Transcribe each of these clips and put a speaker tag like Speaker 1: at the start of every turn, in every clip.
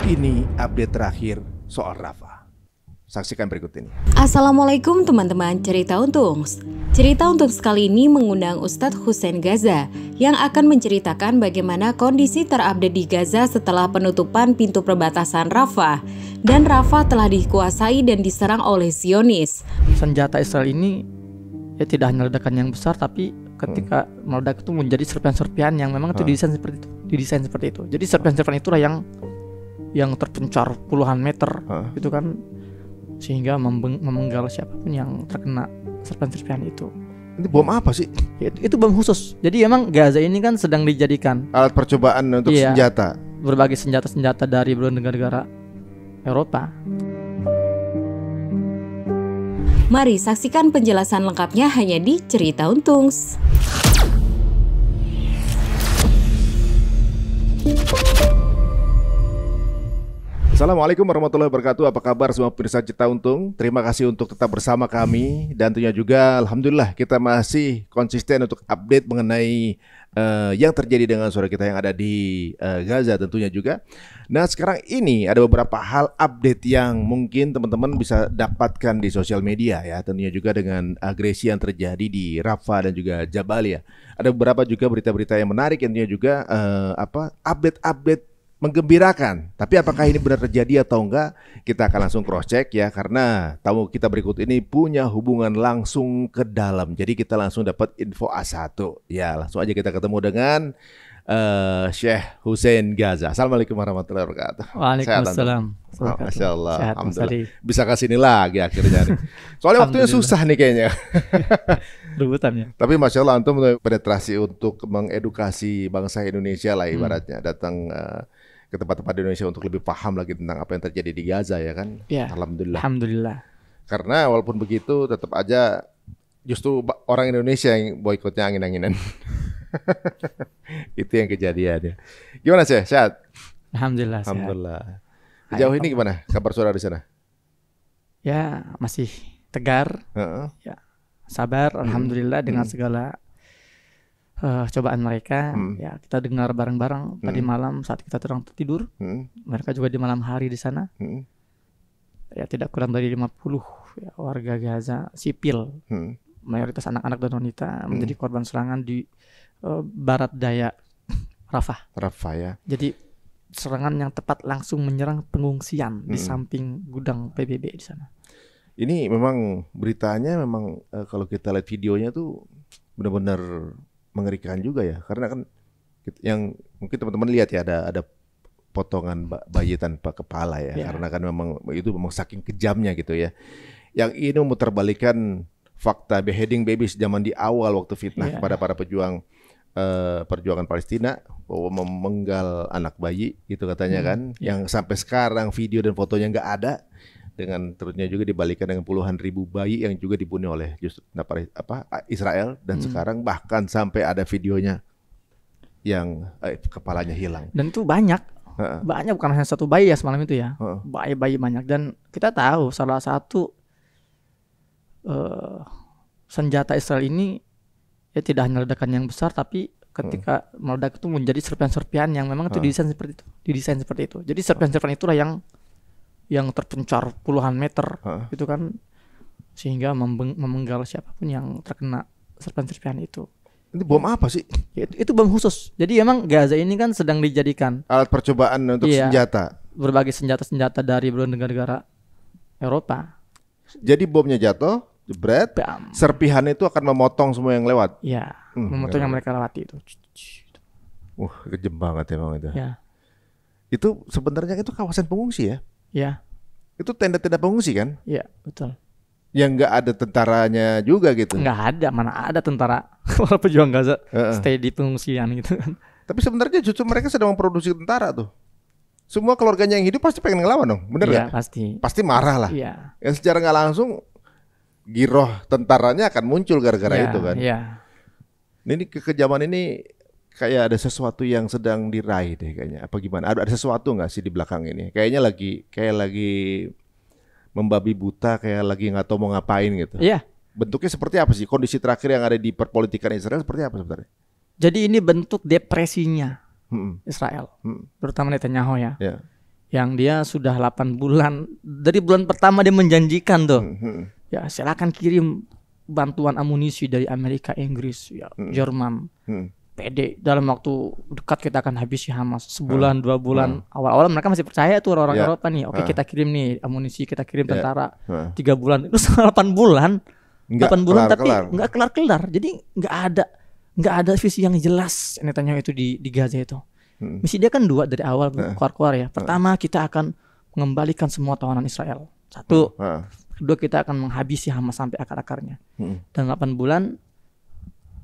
Speaker 1: Ini update terakhir soal Rafa. Saksikan berikut ini. Assalamualaikum teman-teman Cerita Untung. Cerita Untung sekali ini mengundang Ustadz Hussein Gaza yang akan menceritakan bagaimana kondisi terupdate di Gaza setelah penutupan pintu perbatasan Rafa dan Rafa telah dikuasai dan diserang oleh Zionis.
Speaker 2: Senjata Israel ini ya tidak hanya ledakan yang besar tapi ketika hmm. meledak itu menjadi serpian-serpian yang memang itu hmm. didesain seperti itu, didesain seperti itu. Jadi serpian-serpian itulah yang yang terpencar puluhan meter huh? itu kan sehingga memenggal siapapun yang terkena serpihan-serpihan itu. Ini bom apa sih? Ya, itu, itu bom khusus. Jadi emang Gaza ini kan sedang dijadikan
Speaker 1: alat percobaan untuk iya, senjata.
Speaker 2: Berbagai senjata-senjata dari berbagai negara-negara Eropa.
Speaker 1: Mari saksikan penjelasan lengkapnya hanya di Cerita Untungs. Assalamualaikum warahmatullahi wabarakatuh. Apa kabar semua pemirsa Cita Untung? Terima kasih untuk tetap bersama kami dan tentunya juga alhamdulillah kita masih konsisten untuk update mengenai uh, yang terjadi dengan suara kita yang ada di uh, Gaza tentunya juga. Nah, sekarang ini ada beberapa hal update yang mungkin teman-teman bisa dapatkan di sosial media ya, tentunya juga dengan agresi yang terjadi di Rafah dan juga Jabalia. Ada beberapa juga berita-berita yang menarik tentunya juga uh, apa update-update menggembirakan. Tapi apakah ini benar terjadi atau enggak? Kita akan langsung cross check ya karena tamu kita berikut ini punya hubungan langsung ke dalam. Jadi kita langsung dapat info A1. Ya, langsung aja kita ketemu dengan uh, eh, Syekh Hussein Gaza. Assalamualaikum warahmatullahi wabarakatuh. Waalaikumsalam. Oh, Masya Allah. Sehat, Alhamdulillah. Bisa ke sini lagi akhirnya. Nih. Soalnya waktunya susah nih kayaknya. Rebutannya. Tapi Masya Allah Antum penetrasi untuk mengedukasi bangsa Indonesia lah hmm. ibaratnya. Hmm. Datang uh, ke tempat-tempat di Indonesia untuk lebih paham lagi tentang apa yang terjadi di Gaza ya kan. Ya. Alhamdulillah. Alhamdulillah. Karena walaupun begitu tetap aja justru orang Indonesia yang boikotnya angin-anginan. itu yang kejadian ya Gimana sih? Sehat? Alhamdulillah. Alhamdulillah. Sehat. Jauh ini gimana kabar saudara di sana?
Speaker 2: Ya masih tegar. Uh-uh. Ya sabar. Hmm. Alhamdulillah dengan hmm. segala uh, cobaan mereka. Hmm. Ya kita dengar bareng-bareng hmm. tadi malam saat kita terang tidur. Hmm. Mereka juga di malam hari di sana. Hmm. Ya tidak kurang dari 50 ya, warga Gaza sipil. Hmm. Mayoritas anak-anak dan wanita hmm. menjadi korban serangan di Eh, barat daya Rafah. Rafah ya. Jadi serangan yang tepat langsung menyerang pengungsian hmm. di samping gudang PBB di sana.
Speaker 1: Ini memang beritanya memang uh, kalau kita lihat videonya tuh benar-benar mengerikan juga ya karena kan yang mungkin teman-teman lihat ya ada ada potongan bayi tanpa kepala ya, ya karena kan memang itu memang saking kejamnya gitu ya. Yang ini terbalikan fakta beheading babies zaman di awal waktu fitnah ya. kepada para pejuang Eh, perjuangan Palestina bahwa memenggal anak bayi gitu katanya hmm. kan iya. yang sampai sekarang video dan fotonya nggak ada dengan terusnya juga dibalikan dengan puluhan ribu bayi yang juga dibunuh oleh justru nah, apa Israel dan hmm. sekarang bahkan sampai ada videonya yang eh, kepalanya hilang
Speaker 2: dan itu banyak banyak bukan hanya satu bayi ya semalam itu ya bayi-bayi banyak dan kita tahu salah satu uh, senjata Israel ini ya tidak hanya ledakan yang besar tapi ketika hmm. meledak itu menjadi serpian-serpian yang memang itu hmm. didesain seperti itu didesain seperti itu jadi serpian-serpian itulah yang yang terpencar puluhan meter hmm. itu kan sehingga memenggal siapapun yang terkena serpian-serpian itu Itu bom apa sih? Ya, itu, itu bom khusus. Jadi emang Gaza ini kan sedang dijadikan
Speaker 1: alat percobaan untuk iya, senjata.
Speaker 2: Berbagai senjata-senjata dari berbagai negara-negara Eropa.
Speaker 1: Jadi bomnya jatuh, jebret, Bam. serpihan itu akan memotong semua yang lewat. Iya, hmm, memotong ya, yang ya. mereka lewati itu. Uh, kejem banget emang itu. Ya. Itu sebenarnya itu kawasan pengungsi ya? Iya. Itu tenda-tenda pengungsi kan?
Speaker 2: Iya, betul.
Speaker 1: Yang nggak ada tentaranya juga gitu? Nggak ada, mana ada tentara para pejuang Gaza uh stay di pengungsian gitu kan. Tapi sebenarnya justru mereka sedang memproduksi tentara tuh semua keluarganya yang hidup pasti pengen ngelawan dong, bener ya? Iya pasti. Pasti marah lah. ya. Yang secara nggak langsung giroh tentaranya akan muncul gara-gara yeah, itu kan. Iya. Yeah. Ini kekejaman ini kayak ada sesuatu yang sedang diraih deh kayaknya. Apa gimana? Ada, ada sesuatu nggak sih di belakang ini? Kayaknya lagi kayak lagi membabi buta, kayak lagi nggak tahu mau ngapain gitu. Iya. Yeah. Bentuknya seperti apa sih? Kondisi terakhir yang ada di perpolitikan Israel seperti apa sebenarnya? Jadi
Speaker 2: ini bentuk depresinya hmm. Israel, hmm. terutama Netanyahu ya. Yeah. Yang dia sudah 8 bulan dari bulan pertama dia menjanjikan tuh. Hmm, hmm ya silakan kirim bantuan amunisi dari Amerika, Inggris, ya, hmm. Jerman. Hmm. PD dalam waktu dekat kita akan habisi Hamas sebulan hmm. dua bulan hmm. awal-awal mereka masih percaya tuh orang-orang yeah. Eropa nih oke okay, hmm. kita kirim nih amunisi kita kirim yeah. tentara hmm. tiga bulan terus delapan bulan
Speaker 3: delapan bulan kelar, tapi
Speaker 2: nggak kelar-kelar jadi nggak ada nggak ada visi yang jelas tanya itu di di Gaza itu hmm. misi dia kan dua dari awal hmm. keluar-keluar ya pertama kita akan mengembalikan semua tawanan Israel satu Uh kedua kita akan menghabisi Hamas sampai akar-akarnya. Hmm. Dan 8 bulan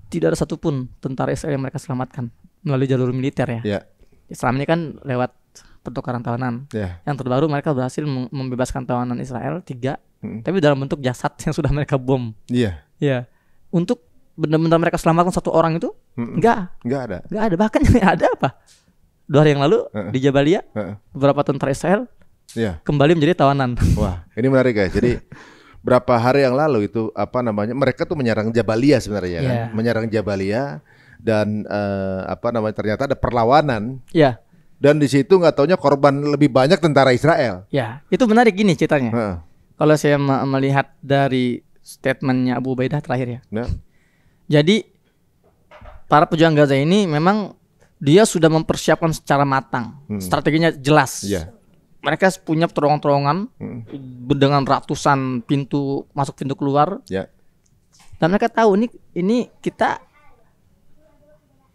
Speaker 2: tidak ada satupun tentara Israel yang mereka selamatkan melalui jalur militer ya. Yeah. Ya, selama ini kan lewat pertukaran tawanan. Yeah. Yang terbaru mereka berhasil membebaskan tawanan Israel tiga, hmm. tapi dalam bentuk jasad yang sudah mereka bom. Iya. Yeah. Iya. Yeah. Untuk benar-benar mereka selamatkan satu orang itu Mm-mm. enggak. Enggak ada. Enggak ada. Bahkan ada apa? Dua hari yang lalu uh-uh. di Jabalia uh-uh. beberapa tentara Israel yeah. kembali menjadi tawanan. Wah,
Speaker 1: ini menarik ya. Jadi berapa hari yang lalu itu apa namanya? Mereka tuh menyerang Jabalia sebenarnya yeah. kan, iya. menyerang Jabalia dan uh, apa namanya? Ternyata ada perlawanan. Ya. Yeah. Dan di situ nggak taunya korban lebih banyak tentara Israel. Ya, yeah. itu menarik gini ceritanya. Uh.
Speaker 2: Kalau saya melihat dari statementnya Abu Ubaidah terakhir ya. Yeah. Jadi para pejuang Gaza ini memang dia sudah mempersiapkan secara matang, hmm. strateginya jelas. Yeah mereka punya terowongan-terowongan hmm. dengan ratusan pintu masuk pintu keluar. Ya. Dan mereka tahu ini ini kita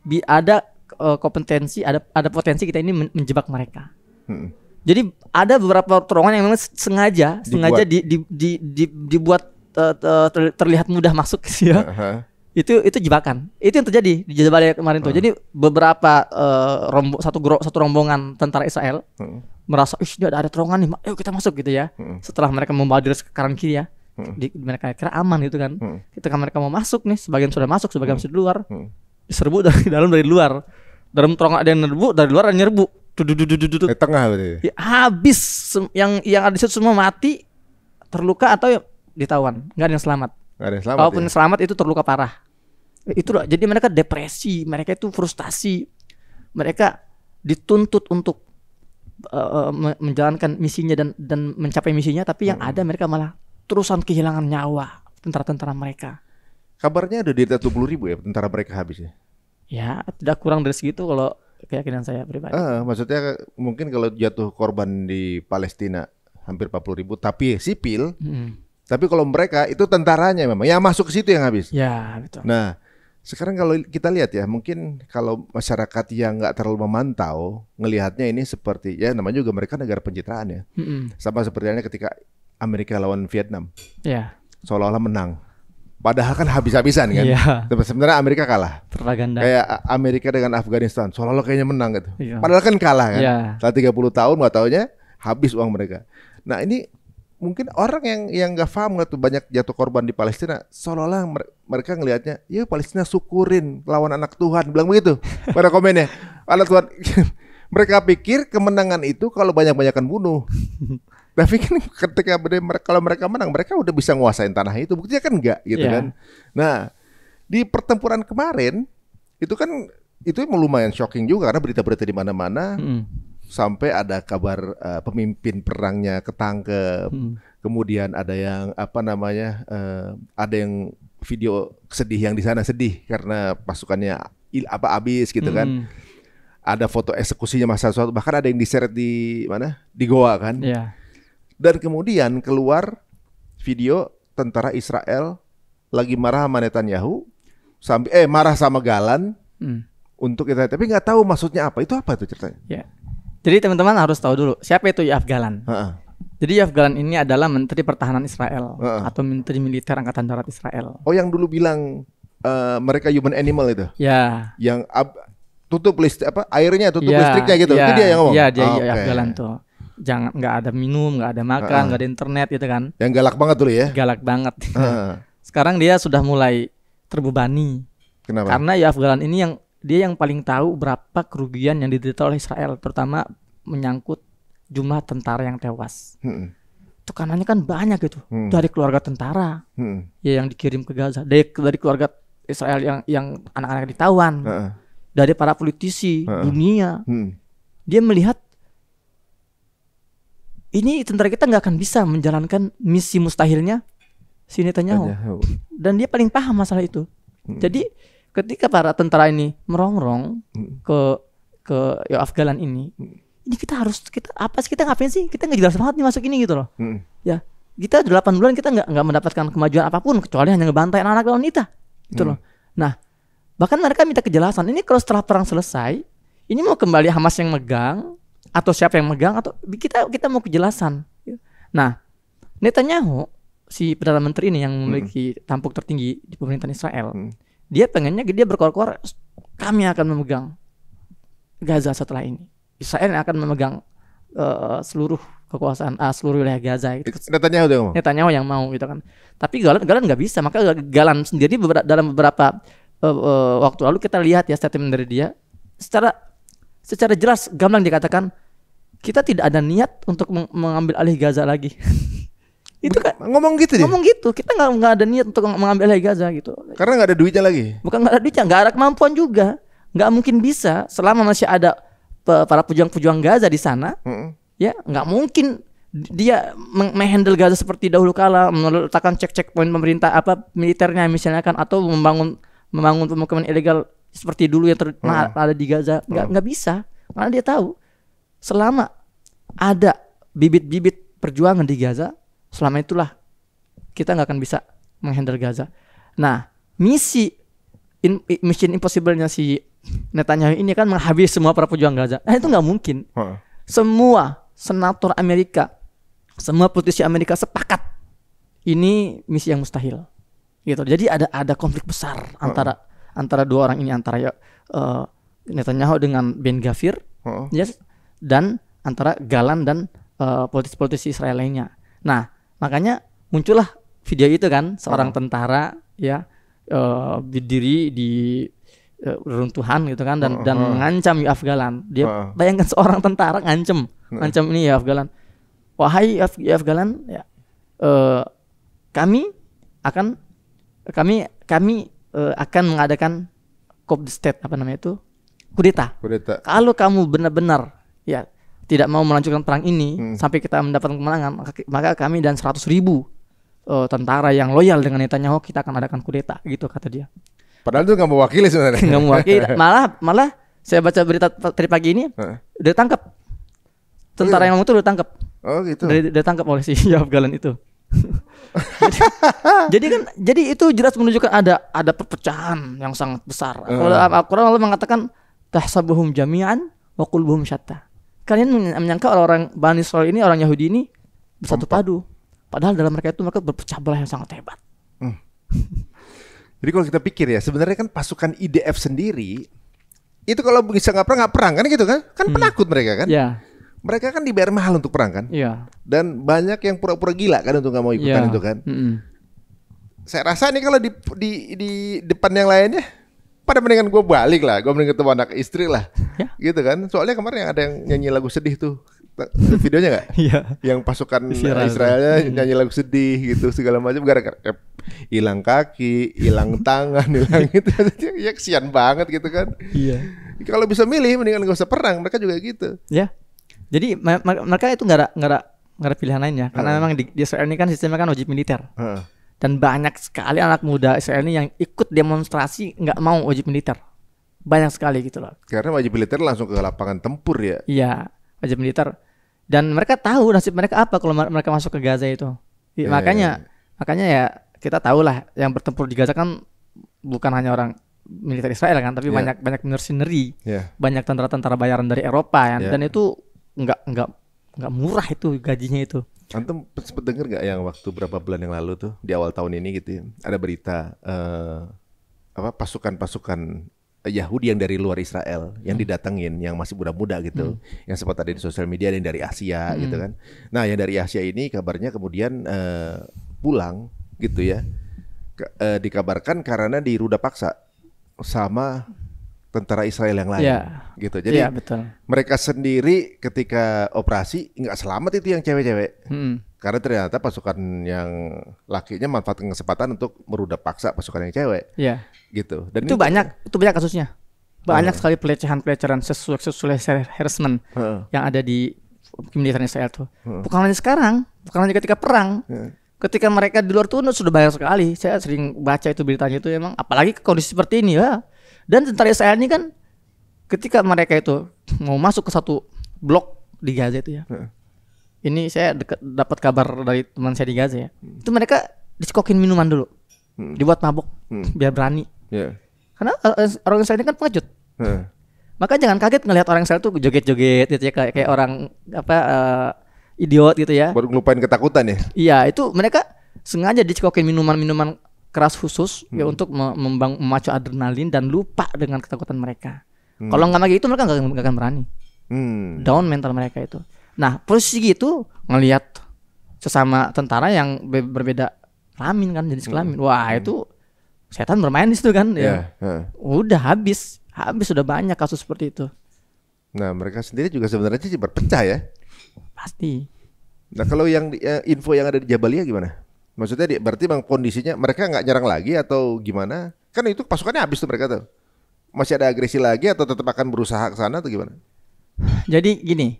Speaker 2: bi ada uh, kompetensi, ada ada potensi kita ini menjebak mereka. Hmm. Jadi ada beberapa terowongan yang memang sengaja dibuat. sengaja di, di, di, di, dibuat uh, terlihat mudah masuk sih ya. Uh -huh itu itu jebakan itu yang terjadi di Jabalia kemarin tuh hmm. jadi beberapa uh, rombo, satu gro, satu rombongan tentara Israel hmm. merasa ih ini ada, ada terowongan nih yuk kita masuk gitu ya hmm. setelah mereka membadir ke kanan kiri ya hmm. di, mereka kira aman gitu kan hmm. ketika mereka mau masuk nih sebagian sudah masuk sebagian hmm. sudah luar hmm. diserbu dari dalam dari luar dalam terowongan ada yang nyerbu dari luar ada yang nyerbu Dudududududu. Di tengah berarti. Ya, habis yang yang ada di situ semua mati, terluka atau ya, ditawan, nggak ada yang selamat.
Speaker 1: Gak ada yang selamat. Walaupun ya?
Speaker 2: selamat itu terluka parah. Itu loh. Jadi mereka depresi, mereka itu frustasi. Mereka dituntut untuk uh, menjalankan misinya dan dan mencapai misinya tapi yang hmm. ada mereka malah terusan kehilangan nyawa tentara-tentara mereka.
Speaker 1: Kabarnya ada di atas ribu ya tentara mereka habis ya?
Speaker 2: Ya tidak kurang dari segitu kalau keyakinan saya pribadi. Uh,
Speaker 1: maksudnya mungkin kalau jatuh korban di Palestina hampir 40 ribu tapi sipil hmm. Tapi kalau mereka itu tentaranya memang yang masuk ke situ yang habis.
Speaker 3: Ya, betul.
Speaker 1: Nah, sekarang kalau kita lihat ya, mungkin kalau masyarakat yang nggak terlalu memantau, ngelihatnya ini seperti ya namanya juga mereka negara pencitraan ya. Mm-mm. Sama halnya ketika Amerika lawan Vietnam. Ya. Seolah-olah menang. Padahal kan habis-habisan kan. Iya. Tapi Sebenarnya Amerika kalah. Propaganda. Kayak Amerika dengan Afghanistan, seolah-olah kayaknya menang gitu. Yeah. Padahal kan kalah kan. Iya. Setelah 30 tahun nggak taunya habis uang mereka. Nah, ini mungkin orang yang yang nggak paham nggak tuh banyak jatuh korban di Palestina seolah-olah mereka ngelihatnya ya Palestina syukurin lawan anak Tuhan bilang begitu pada komennya anak Tuhan mereka pikir kemenangan itu kalau banyak-banyakan bunuh tapi kan ketika kalau mereka menang mereka udah bisa nguasain tanah itu buktinya kan enggak gitu yeah. kan nah di pertempuran kemarin itu kan itu lumayan shocking juga karena berita-berita di mana-mana mm sampai ada kabar uh, pemimpin perangnya ketangkep. Hmm. Kemudian ada yang apa namanya? Uh, ada yang video sedih yang di sana sedih karena pasukannya il, apa habis gitu kan. hmm. kan. Ada foto eksekusinya masa suatu bahkan ada yang diseret di mana? di Goa kan. Yeah. Dan kemudian keluar video tentara Israel lagi marah sama Netanyahu sampai eh marah sama Galan. Hmm. Untuk kita tapi nggak tahu maksudnya apa. Itu apa itu ceritanya?
Speaker 2: Yeah jadi teman-teman harus tahu dulu siapa itu Yoav Galan. Uh-uh. Jadi Yoav Galan ini adalah Menteri Pertahanan Israel uh-uh. atau Menteri Militer Angkatan Darat Israel.
Speaker 1: Oh yang dulu bilang uh, mereka human animal itu? Ya. Yeah. Yang ab- tutup list apa airnya tutup yeah, listriknya gitu. Yeah, itu ya. dia yang ngomong. Iya yeah, dia oh, ah, Yoav okay. Galan tuh.
Speaker 2: Jangan nggak ada minum, nggak ada makan, nggak uh-uh. ada internet gitu kan. Yang galak banget dulu ya. Galak banget. Uh-uh. Sekarang dia sudah mulai terbebani. Kenapa? Karena Yoav Galan ini yang dia yang paling tahu berapa kerugian yang diderita oleh Israel, terutama menyangkut jumlah tentara yang tewas. Hmm. Tekanannya kan banyak gitu hmm. dari keluarga tentara, hmm. ya yang dikirim ke Gaza, dari dari keluarga Israel yang yang anak-anak ditawan, uh dari para politisi uh dunia. Hmm. Dia melihat ini tentara kita nggak akan bisa menjalankan misi mustahilnya si tanya Dan dia paling paham masalah itu. Hmm. Jadi ketika para tentara ini merongrong hmm. ke ke ya Afghanistan ini hmm. ini kita harus kita apa sih kita ngapain sih kita nggak jelas banget nih masuk ini gitu loh hmm. ya kita delapan bulan kita nggak nggak mendapatkan kemajuan apapun kecuali hanya ngebantai anak-anak lawan kita gitu hmm. loh nah bahkan mereka minta kejelasan ini kalau setelah perang selesai ini mau kembali Hamas yang megang atau siapa yang megang atau kita kita mau kejelasan ya. nah Netanyahu si perdana menteri ini yang hmm. memiliki hmm. tampuk tertinggi di pemerintahan Israel hmm dia pengennya dia berkor-kor kami akan memegang Gaza setelah ini. Israel akan memegang uh, seluruh kekuasaan ah, seluruh wilayah Gaza itu. Netanyahu yang mau. Netanyahu yang mau gitu kan. Tapi Galan Galan nggak bisa, maka Galan sendiri beberapa, dalam beberapa uh, uh, waktu lalu kita lihat ya statement dari dia secara secara jelas gamblang dikatakan kita tidak ada niat untuk mengambil alih Gaza lagi. itu kan ngomong gitu deh. ngomong gitu kita nggak nggak ada niat untuk mengambil alih Gaza gitu
Speaker 1: karena nggak ada duitnya lagi
Speaker 2: bukan nggak ada duitnya nggak ada kemampuan juga nggak mungkin bisa selama masih ada para pejuang-pejuang Gaza di sana mm -hmm. ya nggak mungkin dia menghandle Gaza seperti dahulu kala meletakkan cek-cek poin pemerintah apa militernya misalnya kan atau membangun membangun pemukiman ilegal seperti dulu yang ter hmm. ada di Gaza nggak hmm. nggak bisa karena dia tahu selama ada bibit-bibit perjuangan di Gaza selama itulah kita nggak akan bisa menghandle Gaza. Nah, misi in, mission impossible-nya si Netanyahu ini kan menghabis semua para pejuang Gaza. Nah, itu nggak mungkin. Semua senator Amerika, semua politisi Amerika sepakat ini misi yang mustahil. Gitu. Jadi ada ada konflik besar antara uh. antara dua orang ini antara ya uh, Netanyahu dengan Ben Gafir, Uh. Yes, dan antara Galan dan uh, eh, politis-politisi Israel lainnya. Nah, Makanya muncullah video itu kan seorang tentara ya uh, berdiri di uh, runtuhan gitu kan dan uh, dan mengancam Yoav Galan. Dia uh, bayangkan seorang tentara ngancem, ngancam ini ya Galan. Wahai Af Galan, ya uh, kami akan kami kami uh, akan mengadakan Cop State apa namanya itu kudeta. Kudeta. Kalau kamu benar-benar ya tidak mau melanjutkan perang ini hmm. sampai kita mendapatkan kemenangan maka, maka kami dan seratus ribu uh, tentara yang loyal dengan Netanyahu kita akan adakan kudeta gitu kata dia.
Speaker 1: Padahal itu nggak mewakili sebenarnya. Nggak mewakili
Speaker 2: malah malah saya baca berita tadi pagi ini huh? udah tangkap tentara oh, yang itu udah tangkap. Oh gitu. Udah, udah tangkap oleh si jawab Galan itu. jadi, jadi kan jadi itu jelas menunjukkan ada ada perpecahan yang sangat besar. Iya. Kalau uh. Al-Qur'an Allah mengatakan tahsabuhum jami'an wa qulbuhum syatta kalian menyangka orang-orang Bani Israel ini orang Yahudi ini bersatu padu. Padahal dalam mereka itu mereka berpecah belah yang sangat hebat.
Speaker 1: Hmm. Jadi kalau kita pikir ya sebenarnya kan pasukan IDF sendiri itu kalau bisa nggak perang nggak perang kan gitu kan kan hmm. penakut mereka kan. Yeah. Mereka kan dibayar mahal untuk perang kan. Yeah. Dan banyak yang pura-pura gila kan untuk nggak mau ikutan yeah. itu kan. Mm -hmm. Saya rasa nih kalau di, di di depan yang lainnya pada mendingan gue balik lah, gue mending ketemu anak istri lah, ya. gitu kan? Soalnya kemarin yang ada yang nyanyi lagu sedih tuh, videonya nggak? Iya. yang pasukan Israel. Israelnya hmm. nyanyi lagu sedih gitu segala macam gara-gara hilang kaki, hilang tangan, hilang gitu, ya kesian banget gitu kan? Iya. Kalau bisa milih mendingan gak usah perang, mereka juga gitu. Ya. Jadi mereka itu nggak ada
Speaker 2: nggak ada nggak ada pilihan lainnya karena hmm. memang di, di Israel ini kan sistemnya kan wajib militer. Hmm dan banyak sekali anak muda Israel ini yang ikut demonstrasi nggak mau wajib militer. Banyak sekali gitu loh.
Speaker 1: Karena wajib militer langsung ke lapangan tempur ya. Iya,
Speaker 2: wajib militer. Dan mereka tahu nasib mereka apa kalau mereka masuk ke Gaza itu. Ya, yeah. Makanya iya, iya. makanya ya kita tahu lah yang bertempur di Gaza kan bukan hanya orang militer Israel kan, tapi yeah. banyak banyak mercenary, iya. yeah. banyak tentara-tentara bayaran dari Eropa kan, yeah. dan itu nggak nggak nggak murah itu gajinya itu.
Speaker 1: Antum sempat dengar nggak yang waktu berapa bulan yang lalu tuh di awal tahun ini gitu ya, ada berita uh, apa pasukan-pasukan Yahudi yang dari luar Israel yang hmm. didatengin yang masih muda-muda gitu hmm. yang sempat ada di sosial media yang dari Asia gitu hmm. gitu kan. Nah, yang dari Asia ini kabarnya kemudian uh, pulang gitu ya. Ke, uh, dikabarkan karena diruda paksa sama tentara Israel yang lain Ya. gitu. Jadi ya, betul. mereka sendiri ketika operasi nggak selamat itu yang cewek-cewek. Hmm. Karena ternyata pasukan yang lakinya manfaatkan kesempatan untuk meruda paksa pasukan yang cewek. Iya. Gitu. Dan itu, itu banyak,
Speaker 2: itu banyak kasusnya. Banyak uh. sekali pelecehan-pelecehan sesuai sesuai harassment uh. yang ada di militer Israel tuh. Uh. Bukan hanya sekarang, bukan hanya ketika perang. Uh ketika mereka di luar tuh sudah banyak sekali saya sering baca itu beritanya itu emang apalagi kondisi seperti ini ya dan tentara Israel ini kan ketika mereka itu mau masuk ke satu blok di Gaza itu ya. Hmm. Ini saya dapat kabar dari teman saya di Gaza ya. Hmm. Itu mereka diskokin minuman dulu. Hmm. Dibuat mabuk hmm. biar berani. Yeah. Karena eh, eh, orang Israel ini kan pengecut. Hmm. Maka jangan kaget ngelihat orang Israel tuh joget-joget gitu ya kayak, kayak orang apa uh,
Speaker 1: idiot gitu ya. Baru ngelupain ketakutan ya.
Speaker 2: Iya, itu mereka sengaja dicekokin minuman-minuman keras khusus ya hmm. ya untuk membang memacu adrenalin dan lupa dengan ketakutan mereka. Hmm. Kalau nggak lagi itu mereka nggak akan berani. Hmm. Down mental mereka itu. Nah posisi gitu ngelihat sesama tentara yang berbeda kelamin kan jenis hmm. kelamin. Hmm. Wah itu setan bermain di situ kan ya. Yeah. Uh. Ya. Udah habis, habis sudah banyak kasus seperti itu.
Speaker 1: Nah mereka sendiri juga sebenarnya sih berpecah ya. Pasti. Nah kalau yang eh, info yang ada di Jabalia gimana? Maksudnya di, berarti bang kondisinya mereka nggak nyerang lagi atau gimana? Kan itu pasukannya habis tuh mereka tuh. Masih ada agresi lagi atau tetap akan berusaha ke sana atau gimana?
Speaker 2: Jadi gini,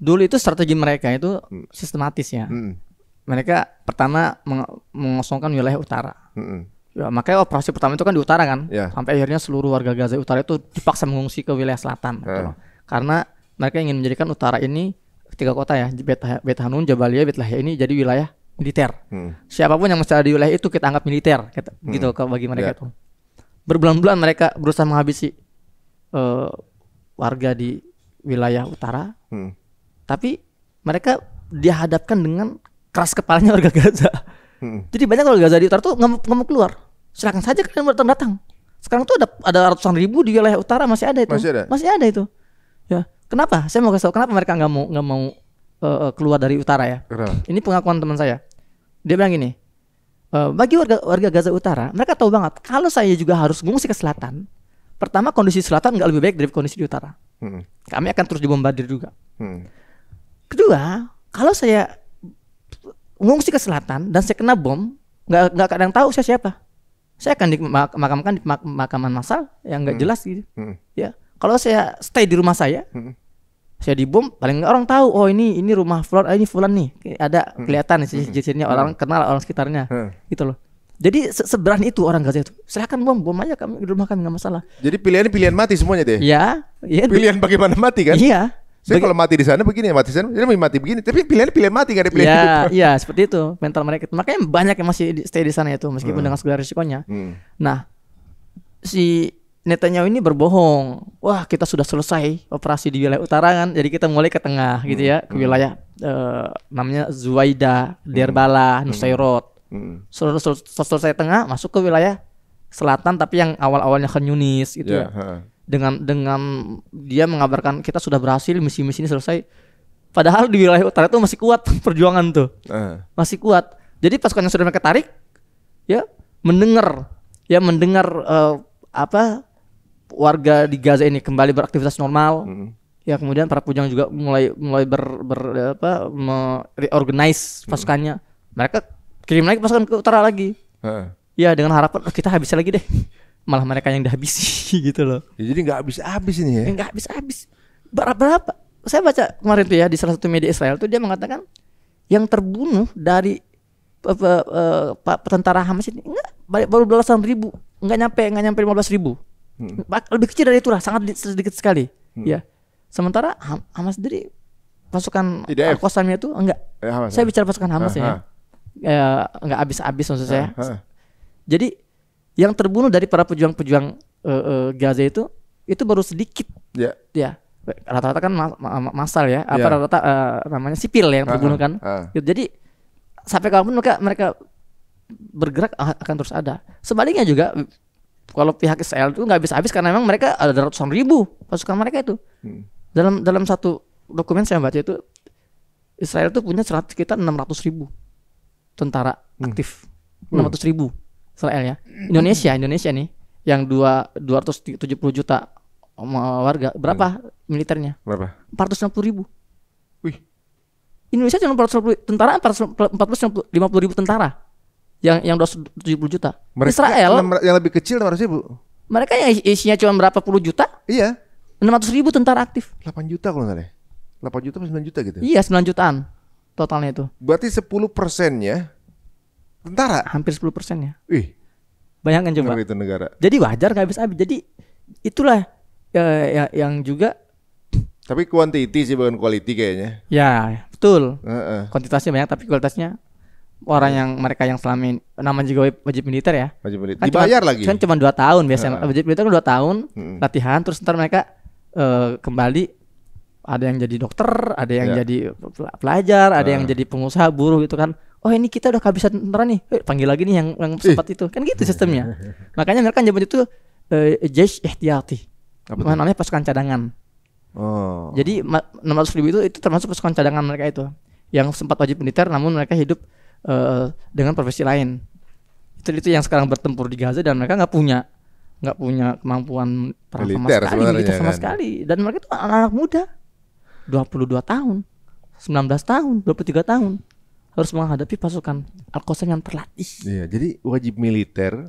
Speaker 2: dulu itu strategi mereka itu hmm. sistematis ya. Hmm. Mereka pertama meng mengosongkan wilayah utara. Hmm. Ya, makanya operasi pertama itu kan di utara kan. ya. Sampai akhirnya seluruh warga Gaza utara itu dipaksa mengungsi ke wilayah selatan. Gitu ya. Karena mereka ingin menjadikan utara ini tiga kota ya, Bet Hanun, Jabalia, Bethlehem ini jadi wilayah militer. Hmm. Siapapun yang mesti ada di wilayah itu kita anggap militer, kita, hmm. gitu kalau bagi mereka yeah. tuh. Berbulan-bulan mereka berusaha menghabisi uh, warga di wilayah utara, hmm. tapi mereka dihadapkan dengan keras kepalanya warga Gaza. Hmm. Jadi banyak warga Gaza di utara tuh nggak mau keluar. Silakan saja kalian datang datang. Sekarang tuh ada ada ratusan ribu di wilayah utara masih ada itu. Masih ada. Masih ada itu. Ya. Kenapa? Saya mau kasih tahu kenapa mereka nggak mau nggak mau uh, keluar dari utara ya. Ini pengakuan teman saya. Dia bilang gini, uh, bagi warga warga Gaza Utara, mereka tahu banget kalau saya juga harus mengungsi ke selatan. Pertama kondisi selatan nggak lebih baik dari kondisi di utara. Hmm. Kami akan terus dibombardir juga. Hmm. Kedua, kalau saya mengungsi ke selatan dan saya kena bom, nggak nggak kadang tahu saya siapa. Saya akan dimakamkan di pemakaman massal yang nggak hmm. jelas gitu. Hmm. Ya, kalau saya stay di rumah saya, hmm saya di bom paling nggak orang tahu oh ini ini rumah Fulan ah, ini Fulan nih ada hmm. kelihatan hmm. ciri hmm. orang kenal orang sekitarnya hmm. gitu loh jadi se seberani itu orang Gaza itu silakan bom bom aja kami di rumah kami nggak masalah
Speaker 1: jadi pilihan pilihan mati semuanya deh ya, ya pilihan bagaimana mati kan iya saya kalau mati di sana begini, mati di sana, jadi mati begini. Tapi pilihan pilihan mati gak ada pilihan ya, hidup.
Speaker 2: Iya, seperti itu mental mereka. Makanya banyak yang masih stay di sana itu meskipun hmm. dengan segala risikonya. Hmm. Nah, si Netanyahu ini berbohong. Wah, kita sudah selesai operasi di wilayah utara kan. Jadi kita mulai ke tengah gitu ya, ke hmm. wilayah uh, namanya Zuwaida, hmm. Derbala, hmm. Nusairot. sel selesai tengah masuk ke wilayah selatan tapi yang awal-awalnya Khan Yunis gitu yeah, ya. ya. Dengan dengan dia mengabarkan kita sudah berhasil misi-misi ini selesai. Padahal di wilayah utara itu masih kuat perjuangan tuh. Uh. Masih kuat. Jadi pasukan yang sudah mereka tarik ya mendengar ya mendengar uh, apa warga di Gaza ini kembali beraktivitas normal. Hmm. Ya kemudian para pujang juga mulai mulai ber, ber apa reorganize hmm. pasukannya. Hmm. Mereka kirim lagi pasukan ke utara lagi. Heeh. Ya dengan harapan oh, kita habis lagi deh. Malah mereka yang dihabisi gitu loh. Ya, jadi nggak habis-habis ini ya. Nggak habis-habis. Berapa berapa? Saya baca kemarin tuh ya di salah satu media Israel tuh dia mengatakan yang terbunuh dari uh, tentara Hamas ini enggak baru belasan ribu, enggak nyampe enggak nyampe 15 ribu hmm. lebih kecil dari itu lah sangat sedikit sekali hmm. ya sementara Hamas sendiri pasukan kosannya itu enggak ya, Hamas, saya ya. bicara pasukan Hamas ya eh, enggak habis-habis maksud saya ha, jadi yang terbunuh dari para pejuang-pejuang uh, uh, Gaza itu itu baru sedikit
Speaker 1: ya, ya.
Speaker 2: rata-rata kan ma masal ya apa yeah. rata-rata uh, namanya sipil yang terbunuh kan gitu. jadi sampai kapanpun mereka mereka bergerak ah, akan terus ada. Sebaliknya juga kalau pihak Israel itu nggak habis habis karena memang mereka ada ratusan ribu pasukan mereka itu hmm. dalam dalam satu dokumen saya baca itu Israel itu punya sekitar enam ratus ribu tentara hmm. aktif hmm. enam ratus ribu Israel ya Indonesia Indonesia nih yang dua dua ratus tujuh puluh juta um, warga berapa hmm. militernya berapa empat enam puluh ribu Wih. Indonesia cuma 450 tentara empat ratus lima puluh ribu tentara yang yang 270 juta. Mereka, Israel yang lebih kecil 600 ribu. Mereka yang isinya cuma berapa puluh juta? Iya.
Speaker 1: 600 ribu tentara aktif. 8 juta kalau nggak salah. 8 ya. juta 9 juta gitu. Ya? Iya,
Speaker 2: 9 jutaan totalnya itu.
Speaker 1: Berarti 10 persennya tentara. Hampir 10 persennya. Ih.
Speaker 2: Bayangkan coba. Itu negara. Jadi wajar nggak habis habis. Jadi itulah ya, ya, yang juga
Speaker 1: tapi kuantiti sih bukan quality kayaknya.
Speaker 2: Ya, betul. Uh -uh. Kuantitasnya banyak tapi kualitasnya orang yang mereka yang selama ini nama juga wajib militer ya. Wajib militer. Kan Dibayar cuma, lagi. Kan cuma dua tahun biasanya. Uh. Wajib militer kan dua tahun hmm. latihan terus ntar mereka uh, kembali ada yang jadi dokter, ada yang yeah. jadi pelajar, ada uh. yang jadi pengusaha buruh gitu kan. Oh ini kita udah kehabisan tentara nih, eh, panggil lagi nih yang yang sempat itu, kan gitu sistemnya. Makanya mereka kan zaman itu uh, eh, jesh ihtiyati, namanya pasukan cadangan.
Speaker 3: Oh.
Speaker 2: Jadi 600 ribu itu itu termasuk pasukan cadangan mereka itu, yang sempat wajib militer, namun mereka hidup uh, dengan profesi lain itu itu yang sekarang bertempur di Gaza dan mereka nggak punya nggak punya kemampuan perang sama sekali sama kan? sekali dan mereka itu anak-anak muda 22 tahun 19 tahun 23 tahun harus menghadapi pasukan Al-Qassam yang terlatih.
Speaker 1: Iya, jadi wajib militer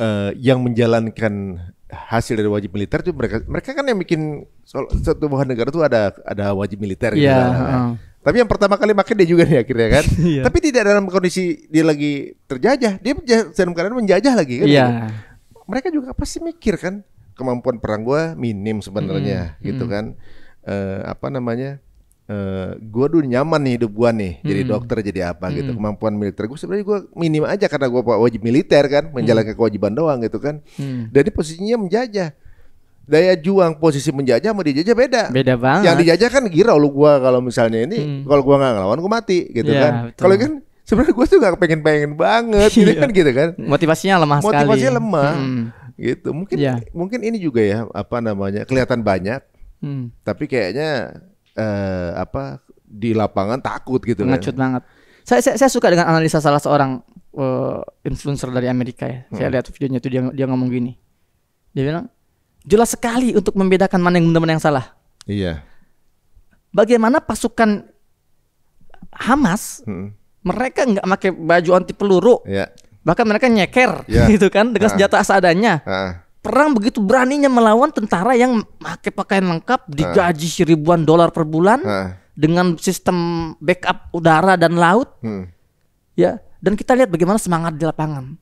Speaker 1: uh, yang menjalankan hasil dari wajib militer itu mereka mereka kan yang bikin satu buah negara itu ada ada wajib militer yeah, gitu. Uh. Tapi yang pertama kali makan dia juga nih akhirnya kan. iya. Tapi tidak dalam kondisi dia lagi terjajah. Dia dalam keadaan menjajah lagi kan. Iya. Mereka juga pasti mikir kan kemampuan perang gua minim sebenarnya mm. gitu kan. Uh, apa namanya? Uh, eh, gue dulu nyaman nih hidup gue nih hmm. jadi dokter jadi apa hmm. gitu kemampuan militer gue sebenarnya gue minim aja karena gue wajib militer kan menjalankan kewajiban doang gitu kan hmm. dan posisinya menjajah daya juang posisi menjajah sama dijajah beda. Beda banget. Yang dijajah kan gira, lu gua kalau misalnya ini hmm. kalau gua nggak ngelawan gua mati gitu ya, kan. Kalau kan sebenarnya gua tuh gak pengen pengen banget gitu iya. kan gitu kan. Motivasinya lemah Motivasinya sekali. Motivasinya lemah. Hmm. Gitu. Mungkin ya. mungkin ini juga ya apa namanya kelihatan banyak. Hmm. Tapi kayaknya eh, apa di lapangan takut gitu Ngecut kan. banget.
Speaker 2: Saya, saya saya suka dengan analisa salah seorang uh, influencer dari Amerika ya. Hmm. Saya lihat videonya tuh dia dia ngomong gini. Dia bilang jelas sekali untuk membedakan mana yang benar mana yang salah. Iya. Bagaimana pasukan Hamas hmm. mereka nggak pakai baju anti peluru, yeah. bahkan mereka nyeker yeah. gitu kan dengan ah. senjata seadanya. Uh. Perang begitu beraninya melawan tentara yang pakai pakaian lengkap, ah. digaji uh. ribuan dolar per bulan uh. dengan sistem backup udara dan laut. Hmm. Ya, dan kita lihat bagaimana semangat di lapangan.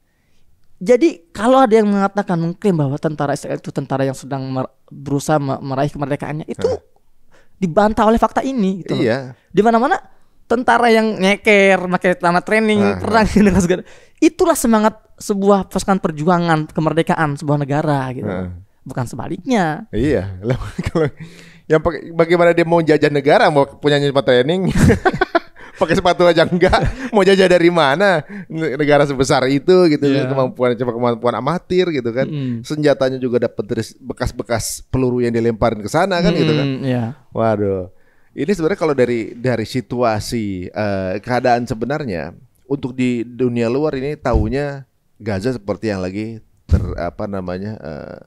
Speaker 2: Jadi kalau ada yang mengatakan mengklaim bahwa tentara Israel itu tentara yang sedang mer berusaha meraih kemerdekaannya itu huh? dibantah oleh fakta ini gitu. Iya. Di mana-mana tentara yang nyeker pakai tanah training uh -huh. perang dengan segala itulah semangat sebuah pasukan perjuangan kemerdekaan sebuah negara gitu. Uh -huh. Bukan sebaliknya.
Speaker 1: Iya. kalau yang bagaimana dia mau jajah negara mau punya cuma training. pakai sepatu aja enggak mau jajah dari mana negara sebesar itu gitu yeah. kemampuan coba kemampuan amatir gitu kan mm. senjatanya juga dapat dari bekas-bekas peluru yang dilemparin ke sana kan mm, gitu kan hmm, yeah. waduh ini sebenarnya kalau dari dari situasi uh, keadaan sebenarnya untuk di dunia luar ini tahunya Gaza seperti yang lagi ter apa namanya uh,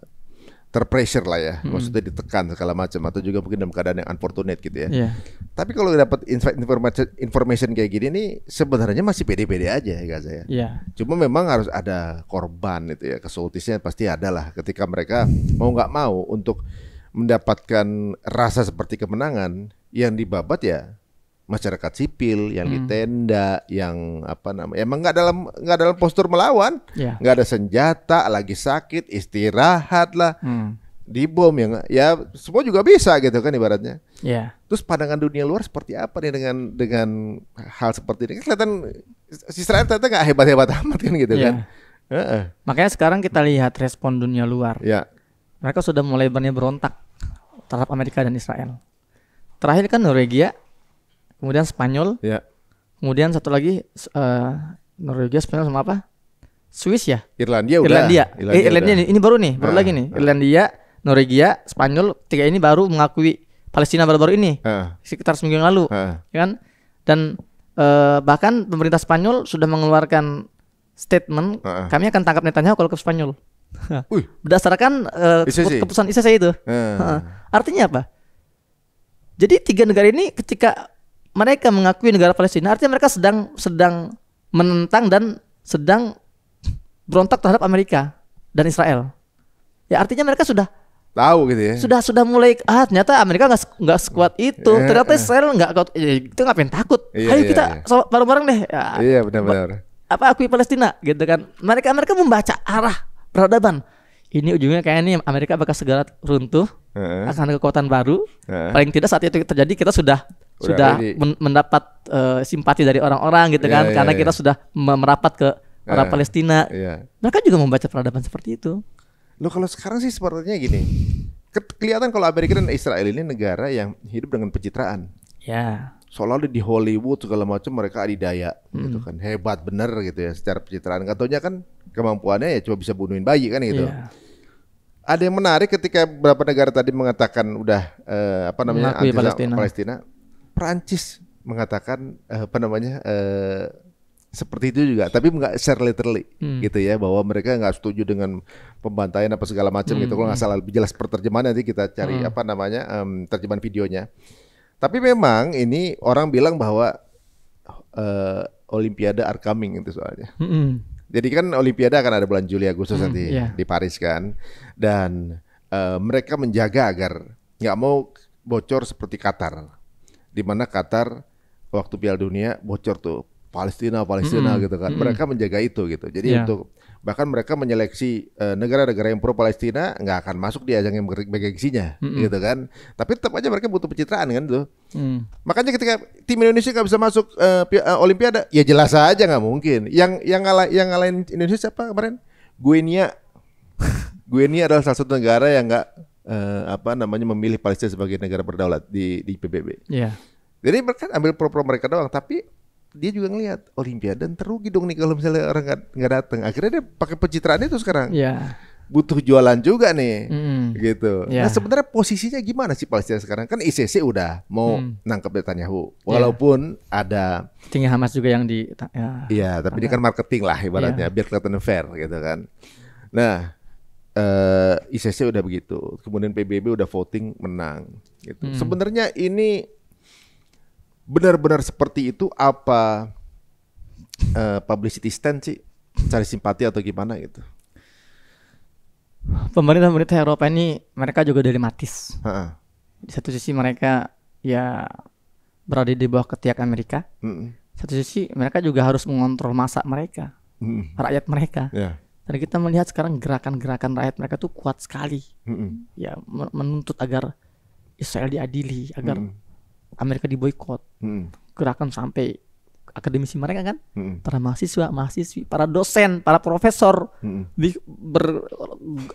Speaker 1: terpressure lah ya, hmm. maksudnya ditekan segala macam atau juga mungkin dalam keadaan yang unfortunate gitu ya. Yeah. Tapi kalau dapat information information kayak gini nih sebenarnya masih pede-pede aja ya Gaza ya. Yeah. Cuma memang harus ada korban itu ya, kesulitannya pasti ada lah ketika mereka mau nggak mau untuk mendapatkan rasa seperti kemenangan yang dibabat ya masyarakat sipil yang hmm. di tenda yang apa namanya emang nggak dalam nggak dalam postur melawan ya. nggak yeah. ada senjata lagi sakit istirahat lah hmm. di bom yang ya semua juga bisa gitu kan ibaratnya yeah. terus pandangan dunia luar seperti apa nih dengan dengan hal seperti ini kelihatan si Israel ternyata nggak hebat hebat amat kan gitu yeah. kan
Speaker 2: uh -uh. makanya sekarang kita lihat respon dunia luar yeah. mereka sudah mulai berontak terhadap Amerika dan Israel terakhir kan Norwegia kemudian Spanyol, ya. kemudian satu lagi uh, Norwegia, Spanyol sama apa? Swiss ya? Irlandia, Irlandia. udah. Irlandia. eh, Irlandia ini, baru nih, baru ah, lagi nih. Ah. Irlandia, Norwegia, Spanyol, tiga ini baru mengakui Palestina baru-baru ini, Ah. sekitar seminggu yang lalu, Ah. Ya kan? Dan uh, bahkan pemerintah Spanyol sudah mengeluarkan statement, ah, ah. kami akan tangkap Netanyahu kalau ke Spanyol. Uy. Berdasarkan uh, eh, ICC. keputusan ICC itu. Ah. Artinya apa? Jadi tiga negara ini ketika mereka mengakui negara Palestina artinya mereka sedang sedang menentang dan sedang berontak terhadap Amerika dan Israel. Ya artinya mereka sudah
Speaker 1: tahu gitu ya. Sudah
Speaker 2: sudah mulai ah ternyata Amerika nggak nggak sekuat itu. Yeah, ternyata Israel nggak kuat. Ya, itu ngapain takut? Yeah, Ayo yeah, kita yeah. bareng-bareng deh. Ya, iya
Speaker 3: yeah, benar-benar.
Speaker 2: Apa akui Palestina gitu kan. Mereka mereka membaca arah peradaban. Ini ujungnya kayak ini Amerika bakal segera runtuh, uh -huh. akan ada kekuatan baru. Uh -huh. Paling tidak saat itu terjadi kita sudah sudah men mendapat uh, simpati dari orang-orang gitu iya, kan yeah, karena yeah, kita sudah merapat ke orang iya, Palestina. Iya. Mereka juga membaca peradaban seperti itu.
Speaker 1: Lo kalau sekarang sih sepertinya gini. Kelihatan kalau Amerika dan Israel ini negara yang hidup dengan pencitraan. Ya. Soalnya di Hollywood segala macam mereka adidaya hmm. gitu kan. Hebat bener gitu ya secara pencitraan. Katanya kan kemampuannya ya cuma bisa bunuhin bayi kan gitu. Yeah ada yang menarik ketika beberapa negara tadi mengatakan udah eh, apa namanya anti Palestina. Palestina Perancis mengatakan uh, apa namanya uh, seperti itu juga tapi nggak share literally hmm. gitu ya bahwa mereka nggak setuju dengan pembantaian apa segala macam hmm. gitu kalau nggak hmm. salah lebih jelas perterjemahan nanti kita cari hmm. apa namanya um, terjemahan videonya tapi memang ini orang bilang bahwa uh, Olimpiade are coming itu soalnya hmm, hmm. jadi kan Olimpiade akan ada bulan Juli Agustus hmm, nanti yeah. di Paris kan dan uh, mereka menjaga agar nggak mau bocor seperti Qatar di mana Qatar waktu Piala Dunia bocor tuh Palestina Palestina -hmm. gitu kan. -hmm. Mereka menjaga itu gitu. Jadi yeah. untuk bahkan mereka menyeleksi eh, negara-negara yang pro Palestina nggak akan masuk di ajang yang bergengsinya -hmm. gitu kan tapi tetap aja mereka butuh pencitraan kan tuh mm. makanya ketika tim Indonesia nggak bisa masuk uh, Olimpiade ya jelas aja nggak mungkin yang yang ngala, yang ngalahin Indonesia siapa kemarin Guinea Guinea adalah salah satu negara yang nggak eh, apa namanya memilih Palestina sebagai negara berdaulat di di PBB. Yeah. Jadi mereka ambil pro-pro mereka doang, tapi dia juga ngelihat Olimpiade dan terugi dong nih kalau misalnya orang nggak datang. Akhirnya dia pakai pencitraan itu sekarang. Yeah butuh jualan juga nih, mm. gitu. Yeah. Nah sebenarnya posisinya gimana sih Palestina sekarang? Kan ICC udah mau mm. nangkep Netanyahu, iya. walaupun yeah. ada tinggi Hamas juga yang di. Ya. Iya, ya, tapi ini kan marketing lah ibaratnya, yeah. biar kelihatan fair gitu kan. Nah uh, eh, ICC udah begitu, kemudian PBB udah voting menang. Gitu. Hmm. Sebenarnya ini benar-benar seperti itu apa uh, publicity stand sih cari simpati atau gimana gitu?
Speaker 2: Pemerintah-pemerintah Eropa ini mereka juga dilematis. Di satu sisi mereka ya berada di bawah ketiak Amerika. Mm -mm. Satu sisi mereka juga harus mengontrol masa mereka, mm -mm. rakyat mereka. Yeah dan kita melihat sekarang gerakan-gerakan rakyat mereka tuh kuat sekali mm-hmm. ya menuntut agar Israel diadili agar mm-hmm. Amerika diboykot mm-hmm. gerakan sampai akademisi mereka kan mm-hmm. para mahasiswa mahasiswi para dosen para profesor mm-hmm. di, ber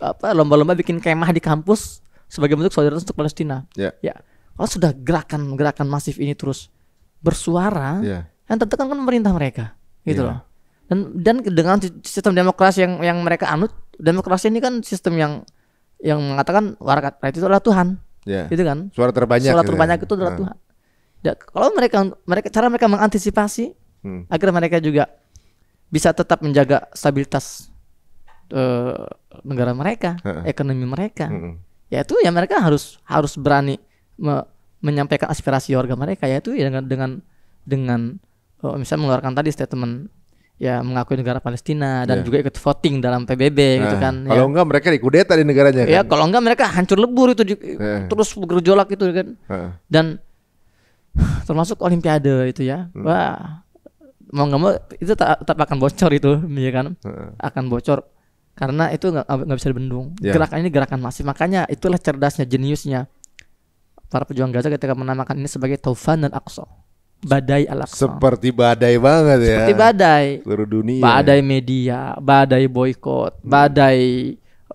Speaker 2: apa lomba-lomba bikin kemah di kampus sebagai bentuk solidaritas untuk Palestina yeah. ya kalau sudah gerakan-gerakan masif ini terus bersuara yeah. yang tertekan kan pemerintah mereka gitu yeah. loh dan dan dengan sistem demokrasi yang yang mereka anut demokrasi ini kan sistem yang yang mengatakan warga rakyat itu adalah Tuhan
Speaker 1: yeah. gitu kan suara terbanyak suara gitu ya. terbanyak gitu. itu adalah ah. Tuhan
Speaker 2: ya, kalau mereka mereka cara mereka mengantisipasi hmm. agar mereka juga bisa tetap menjaga stabilitas uh, negara mereka -uh. ekonomi mereka uh hmm. yaitu ya mereka harus harus berani me menyampaikan aspirasi warga mereka yaitu ya dengan dengan dengan oh, misalnya mengeluarkan tadi statement ya mengakui negara Palestina dan yeah. juga ikut voting dalam PBB nah, gitu kan. Kalau ya. enggak
Speaker 1: mereka dikudeta di negaranya ya, kan. Ya,
Speaker 2: kalau enggak mereka hancur lebur itu di, yeah. terus berjolak itu kan. Uh. Dan termasuk olimpiade itu ya. Hmm. Wah. Mau nggak mau itu tak tetap akan bocor itu ya kan. Uh. Akan bocor karena itu nggak bisa dibendung. Yeah. Gerakan ini gerakan masif makanya itulah cerdasnya jeniusnya para pejuang Gaza ketika menamakan ini sebagai Taufan dan Aqsa badai al Seperti
Speaker 1: badai banget ya. Seperti badai. Seluruh dunia. Badai
Speaker 2: media, badai boykot, hmm. badai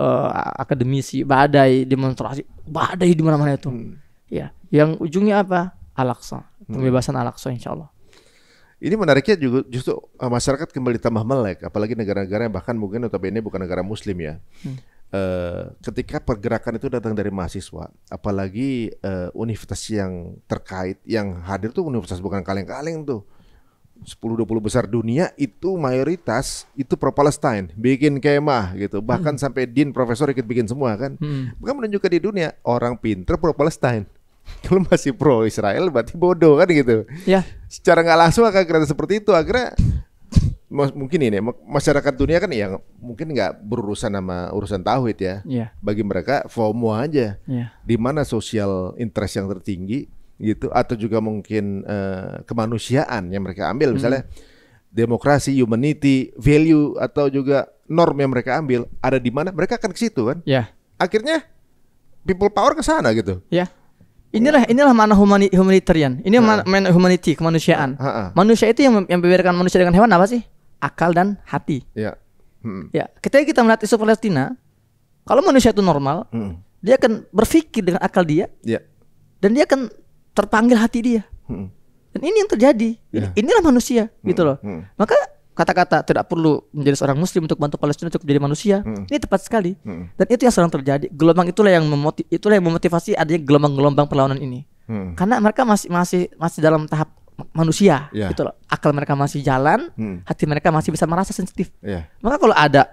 Speaker 2: uh, akademisi, badai demonstrasi, badai di mana-mana itu. Hmm. Ya, yang ujungnya apa? al hmm. Pembebasan hmm. al insyaallah.
Speaker 1: Ini menariknya juga justru eh, masyarakat kembali tambah melek, apalagi negara-negara yang bahkan mungkin ini bukan negara muslim ya. Hmm Eh, ketika pergerakan itu datang dari mahasiswa, apalagi uh, universitas yang terkait yang hadir tuh universitas bukan kaleng-kaleng tuh. 10-20 besar dunia itu mayoritas itu pro Palestine, bikin kemah gitu. Bahkan hmm. sampai din profesor ikut bikin semua kan. Hmm. Bukan menunjukkan di dunia orang pinter pro Palestine. Kalau masih pro Israel berarti bodoh kan gitu. Ya. Secara nggak langsung akan kira seperti itu akhirnya mungkin ini masyarakat dunia kan yang mungkin nggak berurusan sama urusan tauhid ya. Yeah. Bagi mereka FOMO aja. Yeah. Di mana sosial interest yang tertinggi gitu atau juga mungkin uh, kemanusiaan yang mereka ambil misalnya hmm. demokrasi, humanity, value atau juga norm yang mereka ambil ada di mana mereka akan ke situ kan. Yeah. Akhirnya people power ke sana gitu.
Speaker 2: Yeah. Inilah inilah mana humani, humanitarian. Ini uh. mana humanity, kemanusiaan. Manusia itu yang yang membedakan manusia dengan hewan apa sih? akal dan hati. Ya. Hmm. Ya, ketika kita melihat isu Palestina, kalau manusia itu normal, hmm. dia akan berpikir dengan akal dia. Ya. Dan dia akan terpanggil hati dia. Hmm. Dan ini yang terjadi. Ya. Ini, Inilah manusia, hmm. gitu loh. Hmm. Maka kata-kata tidak perlu menjadi seorang muslim untuk bantu Palestina untuk jadi manusia. Hmm. Ini tepat sekali. Hmm. Dan itu yang sedang terjadi. Gelombang itulah yang memotiv itulah yang memotivasi adanya gelombang-gelombang perlawanan ini. Hmm. Karena mereka masih masih masih dalam tahap manusia yeah. gitu loh. Akal mereka masih jalan, hmm. hati mereka masih bisa merasa sensitif. Yeah. Maka kalau ada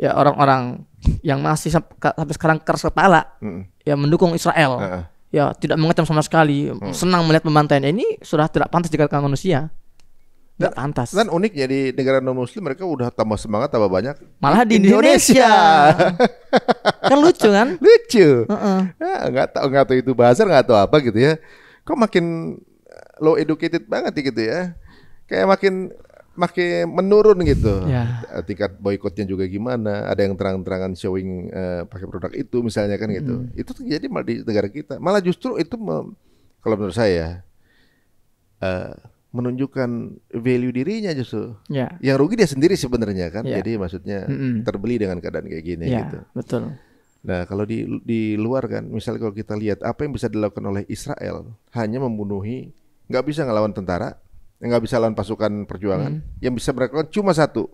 Speaker 2: ya orang-orang yang masih sampai sekarang keras kepala hmm. ya mendukung Israel. Uh -uh. Ya, tidak mengecam sama sekali, hmm. senang melihat pembantaian ini sudah tidak pantas dikatakan manusia.
Speaker 1: Tidak pantas. Dan unik ya di negara non muslim mereka udah tambah semangat tambah banyak. Malah di Indonesia. Indonesia. kan lucu kan? Lucu. Uh -uh. Ya, nggak tahu nggak tahu itu bazar nggak tahu apa gitu ya. Kok makin low educated banget gitu ya. Kayak makin makin menurun gitu. Yeah. Ya. Tingkat boykotnya juga gimana? Ada yang terang-terangan showing uh, pakai produk itu misalnya kan gitu. Mm. Itu terjadi malah di negara kita. Malah justru itu kalau menurut saya uh, menunjukkan value dirinya justru. Yeah. Yang rugi dia sendiri sebenarnya kan. Yeah. Jadi maksudnya mm -hmm. terbeli dengan keadaan kayak gini yeah, gitu. Betul. Nah, kalau di di luar kan, misalnya kalau kita lihat apa yang bisa dilakukan oleh Israel hanya membunuhi nggak bisa ngelawan tentara, nggak bisa lawan pasukan perjuangan. Hmm. Yang bisa mereka cuma satu,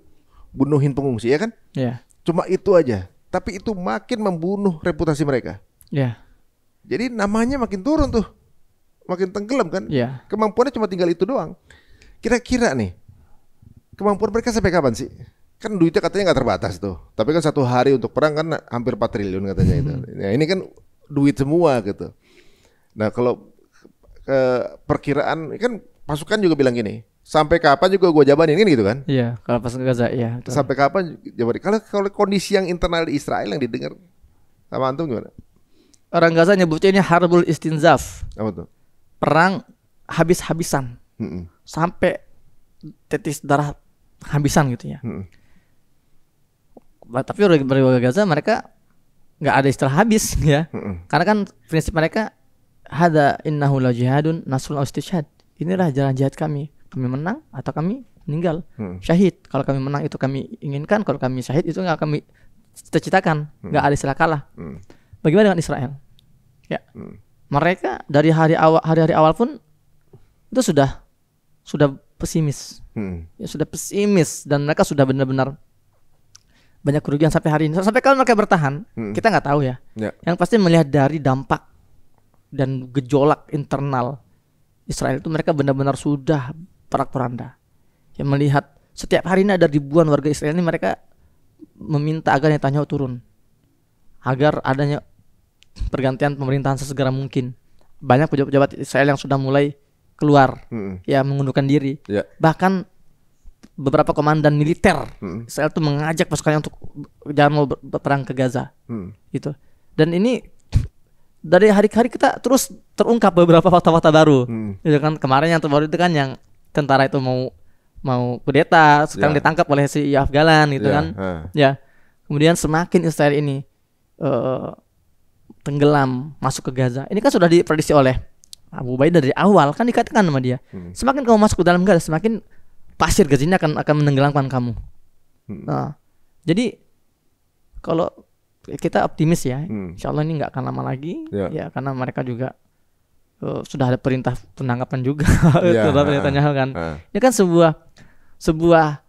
Speaker 1: bunuhin pengungsi ya kan? Yeah. Cuma itu aja. Tapi itu makin membunuh reputasi mereka. Yeah. Jadi namanya makin turun tuh, makin tenggelam kan? Yeah. Kemampuannya cuma tinggal itu doang. Kira-kira nih, kemampuan mereka sampai kapan sih? Kan duitnya katanya nggak terbatas tuh. Tapi kan satu hari untuk perang kan hampir 4 triliun katanya itu. Hmm. Ya, ini kan duit semua gitu. Nah kalau ke eh, perkiraan kan pasukan juga bilang gini, sampai kapan juga gue jabanin ini kan gitu kan? Iya, kalau pas Gaza ya. Betul. Sampai kapan jabanin? Kalau kalau kondisi yang internal di Israel yang didengar sama antum gimana? Orang Gaza
Speaker 2: nyebutnya ini harbul istinzaf. Apa tuh? Perang habis-habisan. Mm -mm. Sampai tetis darah habisan gitu ya. Mm -mm. Tapi warga Gaza mereka nggak ada istilah habis ya. Mm -mm. Karena kan prinsip mereka hada innahu la jihadun nasrun istishhad. Inilah jalan jihad kami. Kami menang atau kami meninggal. Hmm. Syahid. Kalau kami menang itu kami inginkan, kalau kami syahid itu nggak kami cita-citakan, enggak hmm. ada istilah kalah. Hmm. Bagaimana dengan Israel? Ya. Hmm. Mereka dari hari awal hari-hari awal pun itu sudah sudah pesimis. Hmm. Ya, sudah pesimis dan mereka sudah benar-benar banyak kerugian sampai hari ini. Sampai kalau mereka bertahan, hmm. kita nggak tahu ya. ya. Yang pasti melihat dari dampak dan gejolak internal Israel itu mereka benar-benar sudah perak-peranda Yang melihat setiap hari ini ada ribuan warga Israel ini mereka meminta agar Netanyahu turun. Agar adanya pergantian pemerintahan sesegera mungkin. Banyak pejabat-pejabat Israel yang sudah mulai keluar, mm ya mengundurkan diri. Yeah. Bahkan beberapa komandan militer mm Israel itu mengajak pasukannya untuk jangan mau berperang ke Gaza. Mm. Gitu. Dan ini dari hari ke hari kita terus terungkap beberapa fakta-fakta baru. Hmm. Ya kan kemarin yang terbaru itu kan yang tentara itu mau mau kudeta, sekarang yeah. ditangkap oleh si Afgalan gitu yeah. kan. Uh. Ya. Kemudian semakin Israel ini uh, tenggelam masuk ke Gaza. Ini kan sudah diprediksi oleh Abu Ubaidah dari awal kan dikatakan sama dia. Hmm. Semakin kamu masuk ke dalam Gaza, semakin pasir Gaza ini akan akan menenggelamkan kamu. Hmm. Nah, jadi kalau Ya, kita optimis ya. Hmm. Insya Allah ini nggak akan lama lagi. Yeah. Ya karena mereka juga uh, sudah ada perintah penangkapan juga. Yeah. sudah perintahnya uh, kan. Uh. Ini kan sebuah sebuah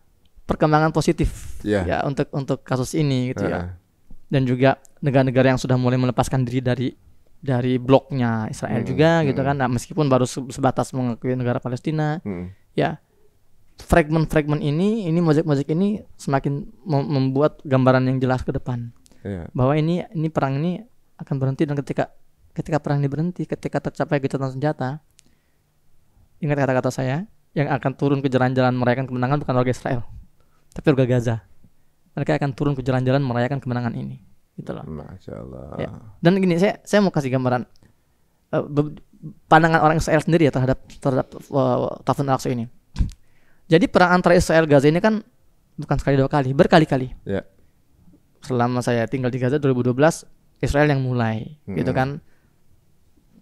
Speaker 2: perkembangan positif yeah. ya untuk untuk kasus ini gitu uh. ya. Dan juga negara-negara yang sudah mulai melepaskan diri dari dari bloknya Israel hmm. juga gitu hmm. gitu kan. Nah, meskipun baru sebatas mengakui negara Palestina. Hmm. Ya fragment-fragment ini, ini mozaik-mozaik ini semakin membuat gambaran yang jelas ke depan yeah. bahwa ini ini perang ini akan berhenti dan ketika ketika perang ini berhenti ketika tercapai gencatan senjata ingat kata-kata saya yang akan turun ke jalan-jalan merayakan kemenangan bukan warga Israel tapi warga Gaza mereka akan turun ke jalan-jalan merayakan kemenangan ini
Speaker 3: gitu loh Masya Allah ya.
Speaker 2: dan gini saya saya mau kasih gambaran uh, pandangan orang Israel sendiri ya terhadap terhadap uh, eh, Tafun ini jadi perang antara Israel Gaza ini kan bukan sekali dua kali berkali-kali yeah selama saya tinggal di Gaza 2012 Israel yang mulai gitu hmm. gitu kan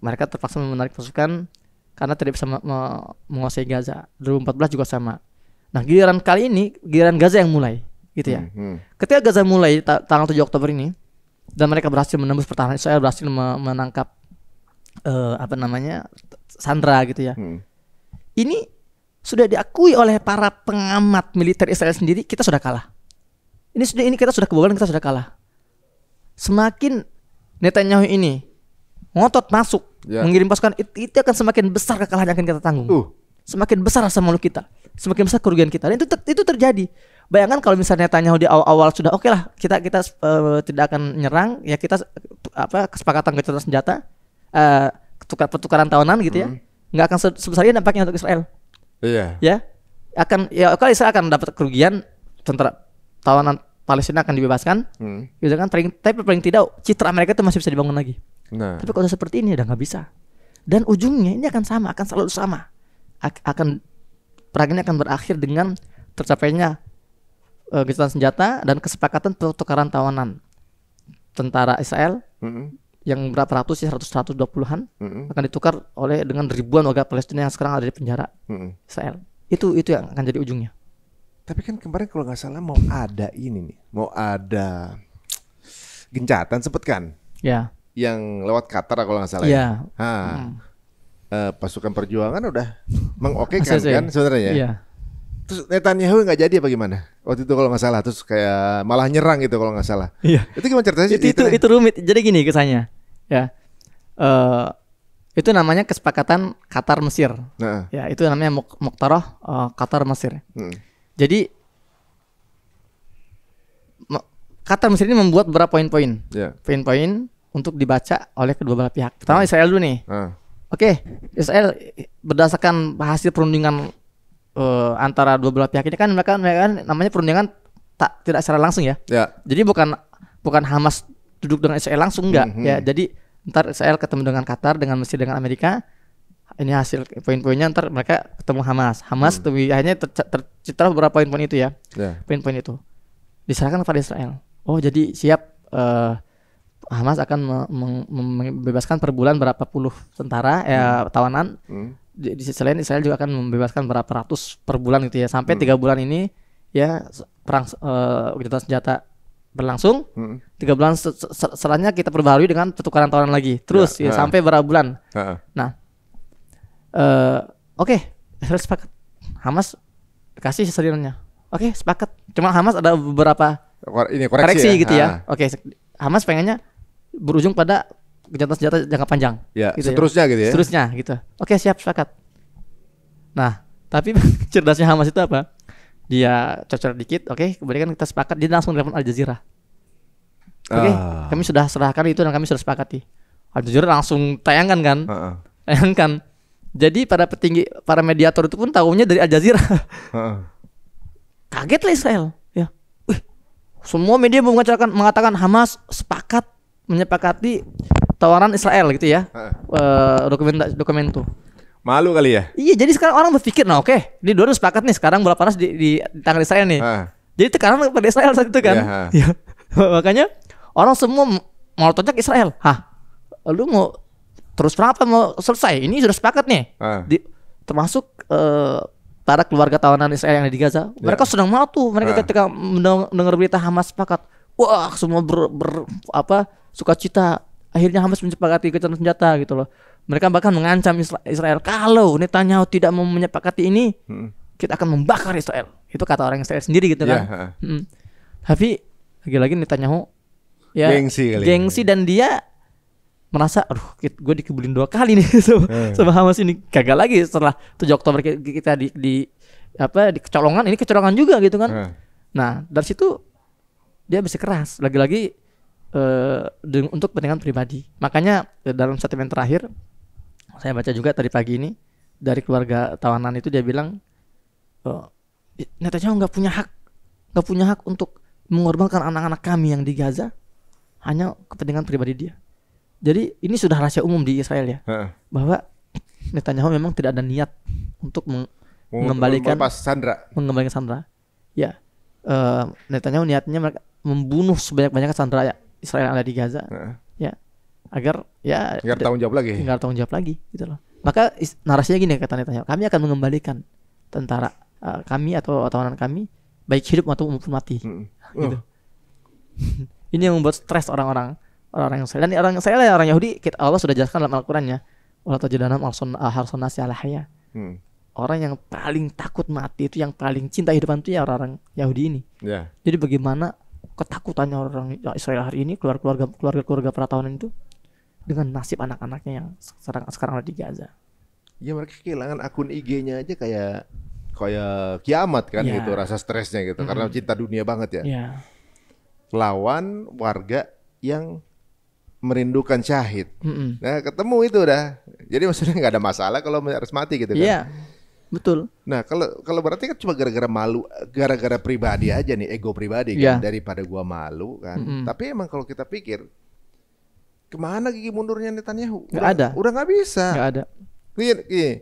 Speaker 2: mereka terpaksa menarik pasukan karena tidak bisa me me menguasai Gaza 2014 juga sama nah giliran kali ini giliran Gaza yang mulai gitu ya hmm. hmm. ketika Gaza mulai ta tanggal 7 Oktober ini dan mereka berhasil menembus pertahanan Israel berhasil me menangkap uh, apa namanya Sandra gitu ya hmm. ini sudah diakui oleh para pengamat militer Israel sendiri kita sudah kalah ini sudah ini kita sudah kebobolan, kita sudah kalah. Semakin Netanyahu ini ngotot masuk yeah. mengirim pasukan itu, itu akan semakin besar kekalahan yang akan kita tanggung. Uh. Semakin besar rasa malu kita, semakin besar kerugian kita. Dan itu itu terjadi. Bayangkan kalau misalnya Netanyahu di awal-awal sudah oke okay lah kita kita uh, tidak akan menyerang ya kita apa kesepakatan gencatan senjata uh, tukar pertukaran tahunan gitu ya. Hmm. nggak akan sebesar ini dampaknya untuk Israel. Iya. Yeah. Ya. Akan ya kalau Israel akan dapat kerugian tentara tawanan. Palestina akan dibebaskan, hmm. gitu kan? Tapi paling tidak citra mereka itu masih bisa dibangun lagi. Nah. Tapi kalau seperti ini udah nggak bisa. Dan ujungnya ini akan sama, akan selalu sama. A akan perang ini akan berakhir dengan tercapainya uh, eh, gencatan senjata dan kesepakatan pertukaran tawanan tentara Israel mm -hmm. yang berapa ratus ya seratus seratus dua puluhan hmm. akan ditukar oleh dengan ribuan warga Palestina yang sekarang ada di penjara mm -hmm. Israel. Itu itu yang akan jadi ujungnya. Tapi kan kemarin kalau nggak salah mau
Speaker 1: ada ini nih, mau ada gencatan sempet kan? Ya. Yang lewat Qatar kalau nggak salah. Ya. ya. Ha. Hmm. Uh, pasukan perjuangan udah mengoke kan sebenarnya. Ya? Iya. Terus Netanyahu nggak jadi apa gimana? Waktu itu kalau nggak salah, terus kayak malah nyerang gitu kalau nggak salah.
Speaker 4: Iya.
Speaker 2: Itu gimana ceritanya? Itu itu, itu rumit. Jadi gini kesannya, ya. Uh, itu namanya kesepakatan Qatar Mesir. Nah. Ya, itu namanya Muktaroh uh, eh, Qatar Mesir. Hmm. Jadi kata Mesir ini membuat beberapa poin-poin. Yeah. Poin-poin untuk dibaca oleh kedua belah pihak. Pertama yeah. Israel dulu nih. Uh. Oke, okay, Israel berdasarkan hasil perundingan uh, antara dua belah pihak ini kan mereka mereka kan namanya perundingan tak tidak secara langsung ya. Yeah. Jadi bukan bukan Hamas duduk dengan Israel langsung enggak mm -hmm. ya. Jadi ntar Israel ketemu dengan Qatar, dengan Mesir, dengan Amerika ini hasil poin-poinnya ntar mereka ketemu Hamas. Hamas hmm. tuh akhirnya ter beberapa poin-poin itu ya. Yeah. Poin-poin itu diserahkan kepada Israel. Oh, jadi siap uh, Hamas akan membebaskan per bulan berapa puluh tentara ya, hmm. eh, tawanan. Hmm. Di, selain Israel juga akan membebaskan berapa ratus per bulan gitu ya. Sampai hmm. tiga bulan ini ya perang uh, senjata berlangsung hmm. tiga hmm. bulan selanjutnya kita perbarui dengan pertukaran tawanan lagi terus ya, uh ya, -huh. Ya. sampai berapa bulan. Uh -huh. Nah uh, oke okay, Israel sepakat Hamas kasih selingannya oke okay, sepakat cuma Hamas ada beberapa
Speaker 1: ini koreksi, koreksi ya? gitu ya ah.
Speaker 2: oke okay, Hamas pengennya berujung pada gencatan senjata jangka panjang ya gitu seterusnya ya. gitu ya seterusnya gitu, ya? gitu. oke okay, siap sepakat nah tapi cerdasnya Hamas itu apa dia cocor dikit oke okay, kemudian kan kita sepakat dia langsung telepon Al Jazeera oke okay, uh. kami sudah serahkan itu dan kami sudah sepakati Al Jazeera langsung tayangkan kan uh -uh. tayangkan jadi para petinggi, para mediator itu pun tahunya dari Al Jazeera. Kaget lah Israel. Ya, Wih, semua media mengatakan, mengatakan Hamas sepakat menyepakati tawaran Israel gitu ya. Uh, dokumen dokumen itu.
Speaker 1: Malu kali ya?
Speaker 2: Iya, jadi sekarang orang berpikir, nah oke, okay, ini dua harus sepakat nih, sekarang bola panas di, di, di tangan Israel nih. Jadi tekanan pada Israel saat itu kan. Iya, Makanya orang semua mau tonjok Israel. Hah, lu mau terus kenapa mau selesai? Ini sudah sepakat nih. Uh. Di, termasuk uh, para keluarga tawanan Israel yang ada di Gaza. Yeah. Mereka ya. sedang mau tuh. Mereka uh. ketika mendengar berita Hamas sepakat, wah semua ber, ber apa sukacita. Akhirnya Hamas menyepakati gencatan senjata gitu loh. Mereka bahkan mengancam Israel kalau Netanyahu tidak mau menyepakati ini, hmm. kita akan membakar Israel. Itu kata orang Israel sendiri gitu kan. Uh. Hmm. Tapi lagi-lagi Netanyahu ya gengsi ya. Gengsi dan dia merasa aduh gue dikebulin dua kali nih sama, hmm. sama Hamas ini gagal lagi setelah 7 Oktober kita di, di apa di kecolongan ini kecolongan juga gitu kan hmm. nah dari situ dia bisa keras lagi-lagi uh, untuk kepentingan pribadi makanya dalam statement terakhir saya baca juga tadi pagi ini dari keluarga tawanan itu dia bilang oh, netanya nggak punya hak nggak punya hak untuk mengorbankan anak-anak kami yang di Gaza hanya kepentingan pribadi dia jadi ini sudah rahasia umum di Israel ya, He-he. bahwa Netanyahu memang tidak ada niat untuk meng mengembalikan Sandra. mengembalikan Sandra. Ya, uh, Netanyahu niatnya mereka membunuh sebanyak-banyaknya Sandra ya Israel yang ada di Gaza. he Ya, agar
Speaker 1: ya nggak tanggung
Speaker 2: jawab lagi. Nggak tanggung jawab lagi gitu loh. Maka narasinya gini kata Netanyahu, kami akan mengembalikan tentara uh, kami atau tawanan kami baik hidup maupun mati. gitu Uh. ini yang membuat stres orang-orang orang-orang yang saya dan orang saya lah orang Yahudi kita, Allah sudah jelaskan dalam Al-Qur'annya wala tajidanam ah, hmm. orang yang paling takut mati itu yang paling cinta hidupan itu ya orang-orang Yahudi ini yeah. jadi bagaimana ketakutannya orang ya, Israel hari ini keluarga keluarga keluarga keluarga peratawanan itu dengan nasib anak-anaknya yang sekarang sekarang ada di Gaza
Speaker 1: ya mereka kehilangan akun IG-nya aja kayak kayak kiamat kan yeah. gitu rasa stresnya gitu mm -hmm. karena cinta dunia banget ya yeah. lawan warga yang merindukan syahid. Mm-mm. Nah, ketemu itu udah. Jadi maksudnya nggak ada masalah kalau harus mati gitu kan. Iya. Yeah, betul. Nah, kalau kalau berarti kan cuma gara-gara malu, gara-gara pribadi aja nih, ego pribadi yeah. kan iya. daripada gua malu kan. Mm-mm. Tapi emang kalau kita pikir kemana gigi mundurnya Netanyahu? Gak udah, ada. Udah nggak bisa. Gak ada. Gini, iya, iya. gini.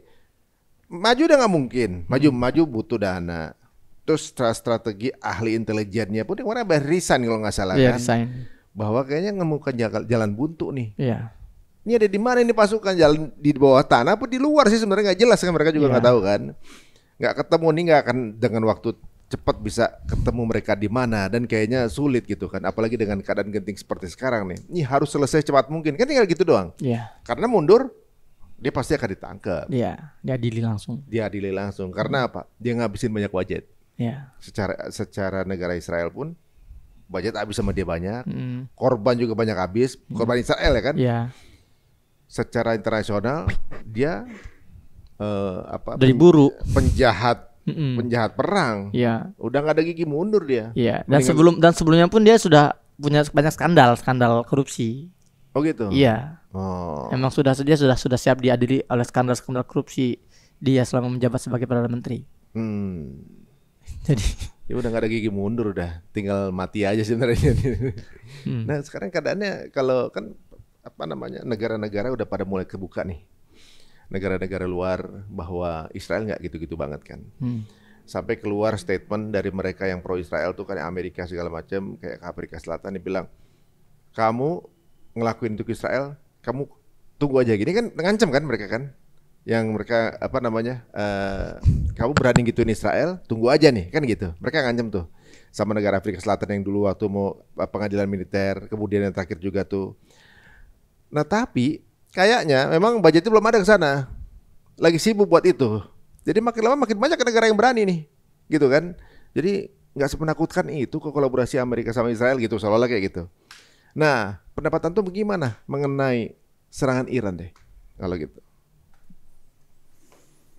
Speaker 1: Maju udah nggak mungkin. Maju mm. maju butuh dana. Terus strategi ahli intelijennya pun kemarin mana resign kalau nggak salah yeah, kan. Resign bahwa kayaknya ngemukan jalan buntu nih. Iya. Ini ada di mana ini pasukan jalan di bawah tanah apa di luar sih sebenarnya nggak jelas kan mereka juga nggak iya. tahu kan. Nggak ketemu nih nggak akan dengan waktu cepat bisa ketemu mereka di mana dan kayaknya sulit gitu kan apalagi dengan keadaan genting seperti sekarang nih ini harus selesai cepat mungkin kan tinggal gitu doang yeah. karena mundur dia pasti akan ditangkap Iya,
Speaker 2: dia adili langsung
Speaker 1: dia adili langsung karena apa dia ngabisin banyak wajet yeah. secara secara negara Israel pun budget habis sama dia banyak, mm. korban juga banyak habis, korban mm. Israel ya kan? Iya. Yeah. Secara internasional dia uh, apa? Dari buru penjahat Mm-mm. penjahat perang. Iya. Yeah. Udah nggak ada gigi mundur dia. Iya. Yeah. Dan sebelum
Speaker 2: dan sebelumnya pun dia sudah punya banyak skandal, skandal korupsi. Oh gitu. Iya. Oh. Emang sudah dia sudah sudah siap diadili oleh skandal skandal korupsi dia selama menjabat sebagai perdana menteri.
Speaker 1: Hmm. Jadi ya udah gak ada gigi mundur udah tinggal mati aja sebenarnya hmm. nah sekarang keadaannya kalau kan apa namanya negara-negara udah pada mulai kebuka nih negara-negara luar bahwa Israel nggak gitu-gitu banget kan hmm. sampai keluar statement dari mereka yang pro Israel tuh kayak Amerika segala macam kayak Afrika Selatan bilang kamu ngelakuin untuk Israel kamu tunggu aja gini kan ngancam kan mereka kan yang mereka apa namanya uh, kamu berani gituin Israel tunggu aja nih kan gitu mereka ngancem tuh sama negara Afrika Selatan yang dulu waktu mau eh, pengadilan militer kemudian yang terakhir juga tuh nah tapi kayaknya memang budgetnya belum ada ke sana lagi sibuk buat itu jadi makin lama makin banyak negara yang berani nih gitu kan jadi nggak sepenakutkan itu ke kolaborasi Amerika sama Israel gitu seolah-olah kayak gitu nah pendapat tuh bagaimana mengenai serangan Iran deh kalau gitu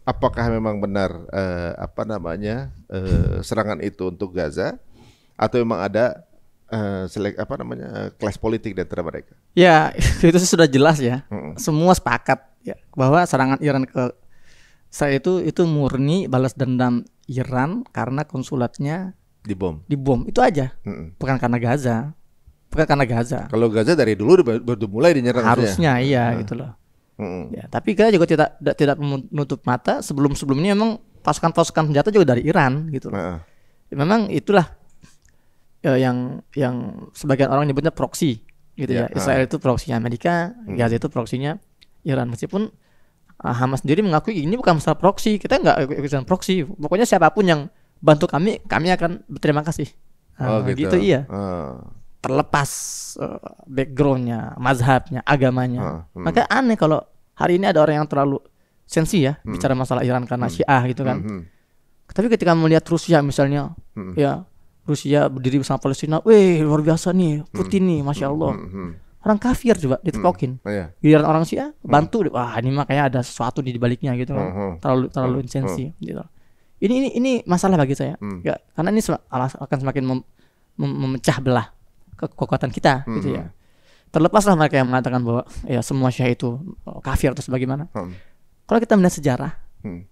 Speaker 1: apakah memang benar eh, apa namanya eh, serangan itu untuk Gaza atau memang ada eh, selek apa namanya eh, kelas politik di antara mereka?
Speaker 2: Ya itu sudah jelas ya, mm semua sepakat ya bahwa serangan Iran ke saya itu itu murni balas dendam Iran karena konsulatnya dibom. Dibom itu aja, mm bukan karena Gaza, bukan karena Gaza.
Speaker 1: Kalau Gaza dari dulu baru mulai dinyerang. Harusnya iya nah. gitu loh. Hmm. Ya,
Speaker 2: tapi kita juga tidak tidak menutup mata sebelum sebelum ini memang pasukan-pasukan senjata juga dari Iran gitu Ya, Memang itulah uh, yang yang sebagian orang nyebutnya proksi gitu yeah. ya. ya. Israel itu proksinya Amerika, hmm. Gaza itu proksinya Iran meskipun uh, Hamas sendiri mengakui ini bukan masalah proksi, kita nggak ikutan proksi. Pokoknya siapapun yang bantu kami, kami akan berterima kasih. Uh, oh gitu. gitu iya. Uh terlepas eh, backgroundnya, mazhabnya, agamanya. Ah, hmm. Maka aneh kalau hari ini ada orang yang terlalu sensi ya hmm. bicara masalah Iran karena hmm. Syiah gitu kan. Hmm. hmm. Tapi ketika melihat Rusia misalnya, hmm. ya Rusia berdiri bersama Palestina, weh luar biasa nih putih hmm. nih, masya hmm, Allah. Hmm. Hmm. Orang kafir juga ditepokin. Hmm. Oh, iya. Giliran orang Syiah hmm. bantu, hmm. wah ini makanya ada sesuatu di baliknya gitu kan. Terlalu terlalu hmm. sensi. Hmm. Gitu. Ini ini ini masalah bagi saya. Hmm. Ya, karena ini akan semakin mem mem memecah belah kekuatan kita hmm. gitu ya hmm. terlepaslah mereka yang mengatakan bahwa ya semua Syiah itu oh, kafir atau sebagaimana hmm. kalau kita melihat sejarah hmm.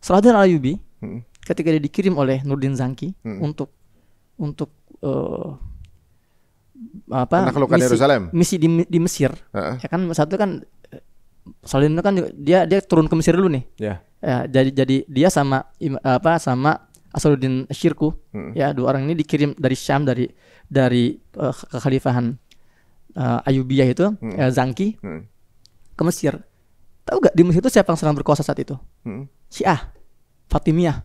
Speaker 2: Salahuddin Al-Ayyubi hmm. ketika dia dikirim oleh Nurdin Zanki hmm. untuk untuk uh, apa misi, misi di, di Mesir uh huh ya kan satu kan eh, Saladin itu kan dia dia turun ke Mesir dulu nih. Yeah. Ya, jadi jadi dia sama apa sama Asaluddin Syirku. Hmm. Ya, dua orang ini dikirim dari Syam dari dari uh, kekhalifahan uh, Ayubiyah itu hmm. uh, Zangki hmm. ke Mesir. Tahu gak di Mesir itu siapa yang sedang berkuasa saat itu? Hmm. Syiah, Fatimiyah.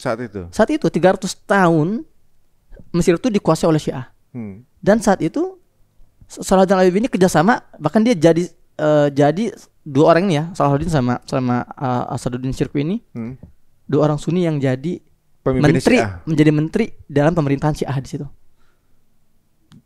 Speaker 2: Saat itu. Saat itu 300 tahun Mesir itu dikuasai oleh Syiah. Hmm. Dan saat itu Salahuddin Ayyubi ini kerjasama bahkan dia jadi uh, jadi dua orang ini ya Salahuddin sama sama uh, Asaduddin Syirku ini hmm. dua orang Sunni yang jadi Pemimpin menteri A. menjadi menteri dalam pemerintahan Syiah di situ.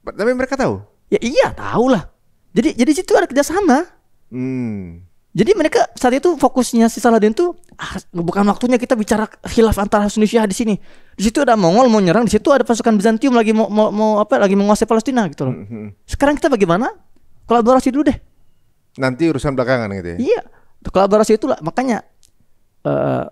Speaker 2: Tapi mereka tahu. Ya iya tahu lah. Jadi jadi situ ada kerjasama. Hmm. Jadi mereka saat itu fokusnya si Saladin tuh ah, bukan waktunya kita bicara khilaf antara Sunni Syiah di sini. Di situ ada Mongol mau nyerang, di situ ada pasukan Bizantium lagi mau, mau, mau apa lagi menguasai Palestina gitu loh. Hmm, hmm. Sekarang kita bagaimana? Kolaborasi dulu deh. Nanti urusan belakangan gitu ya. Iya. Kolaborasi itulah makanya uh,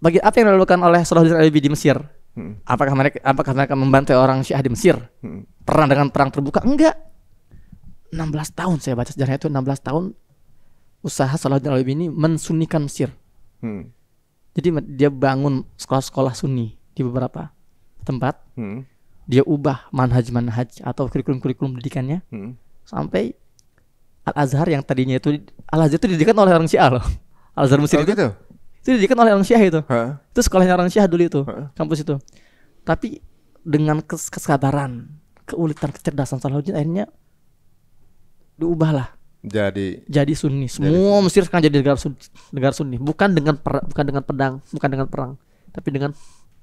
Speaker 2: bagi apa yang dilakukan oleh Salahuddin Ayyubi di Mesir? Hmm. Apakah mereka apakah mereka membantai orang Syiah di Mesir? Hmm. Pernah dengan perang terbuka? Enggak. 16 tahun saya baca sejarahnya itu 16 tahun usaha Salahuddin Ayyubi ini mensunikan Mesir. Hmm. Jadi dia bangun sekolah-sekolah Sunni di beberapa tempat. Hmm. Dia ubah manhaj-manhaj atau kurikulum-kurikulum pendidikannya hmm. sampai Al Azhar yang tadinya itu Al Azhar itu didikan oleh orang Syiah loh. Al Azhar Mesir oh, itu. Gitu? itu didirikan oleh orang Syiah itu. Huh? Itu sekolahnya orang Syiah dulu itu, huh? kampus itu. Tapi dengan kes kesadaran, keulitan, kecerdasan Salahuddin akhirnya diubahlah. Jadi jadi Sunni. Semua jadi. Mesir sekarang jadi negara Sunni, negara Sunni. Bukan dengan per, bukan dengan pedang, bukan dengan perang, tapi dengan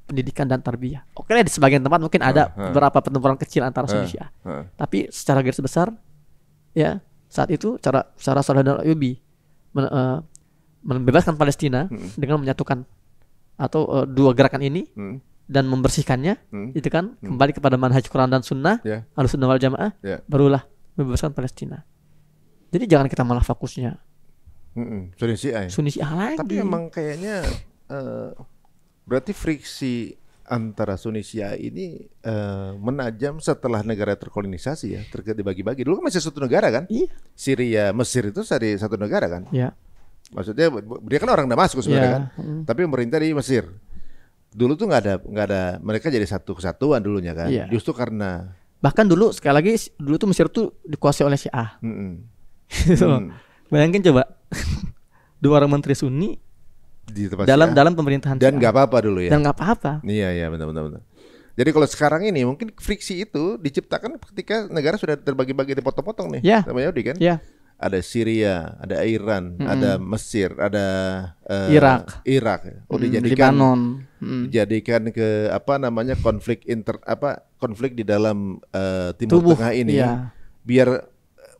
Speaker 2: pendidikan dan tarbiyah. Oke di sebagian tempat mungkin ada huh? Huh? beberapa pertempuran kecil antara Sunni huh? Syiah. Huh? Tapi secara garis besar ya saat itu cara cara Salahuddin Ayyubi men, eh, membebaskan Palestina hmm. dengan menyatukan atau uh, dua gerakan ini hmm. dan membersihkannya, hmm. itu kan hmm. kembali kepada manhaj Quran dan Sunnah, yeah. Ya. harus sunnah jamaah, yeah. barulah membebaskan Palestina. Jadi jangan kita malah fokusnya.
Speaker 1: Sunni Syiah. Ya? Sunni Syiah lagi. Tapi emang kayaknya uh, berarti friksi antara Sunni Syiah ini uh, menajam setelah negara terkolonisasi ya, terkait dibagi-bagi. Dulu kan masih satu negara kan? Iya. Syria, Mesir itu dari satu negara kan? Iya. Maksudnya dia kan orang Damaskus sebenarnya yeah. kan, mm. tapi pemerintah di Mesir. Dulu tuh nggak ada nggak ada mereka jadi satu kesatuan dulunya kan. Yeah. Justru karena
Speaker 2: bahkan dulu sekali lagi dulu tuh Mesir tuh dikuasai oleh Syiah. Mm -mm. so, mm. Bayangin coba dua orang menteri Sunni di dalam Syiah. dalam pemerintahan dan nggak apa-apa dulu
Speaker 1: ya. Dan nggak apa-apa. Iya iya benar-benar. benar. Jadi kalau sekarang ini mungkin friksi itu diciptakan ketika negara sudah terbagi-bagi dipotong-potong nih, yeah. sama Yahudi kan? Yeah ada Syria, ada Iran, -hmm. ada Mesir, ada uh, Irak. Irak. Oh mm, dijadikan Lebanon. Hmm. Dijadikan ke apa namanya konflik inter apa konflik di dalam uh, Timur Tubuh, Tengah ini. Iya. Ya. Biar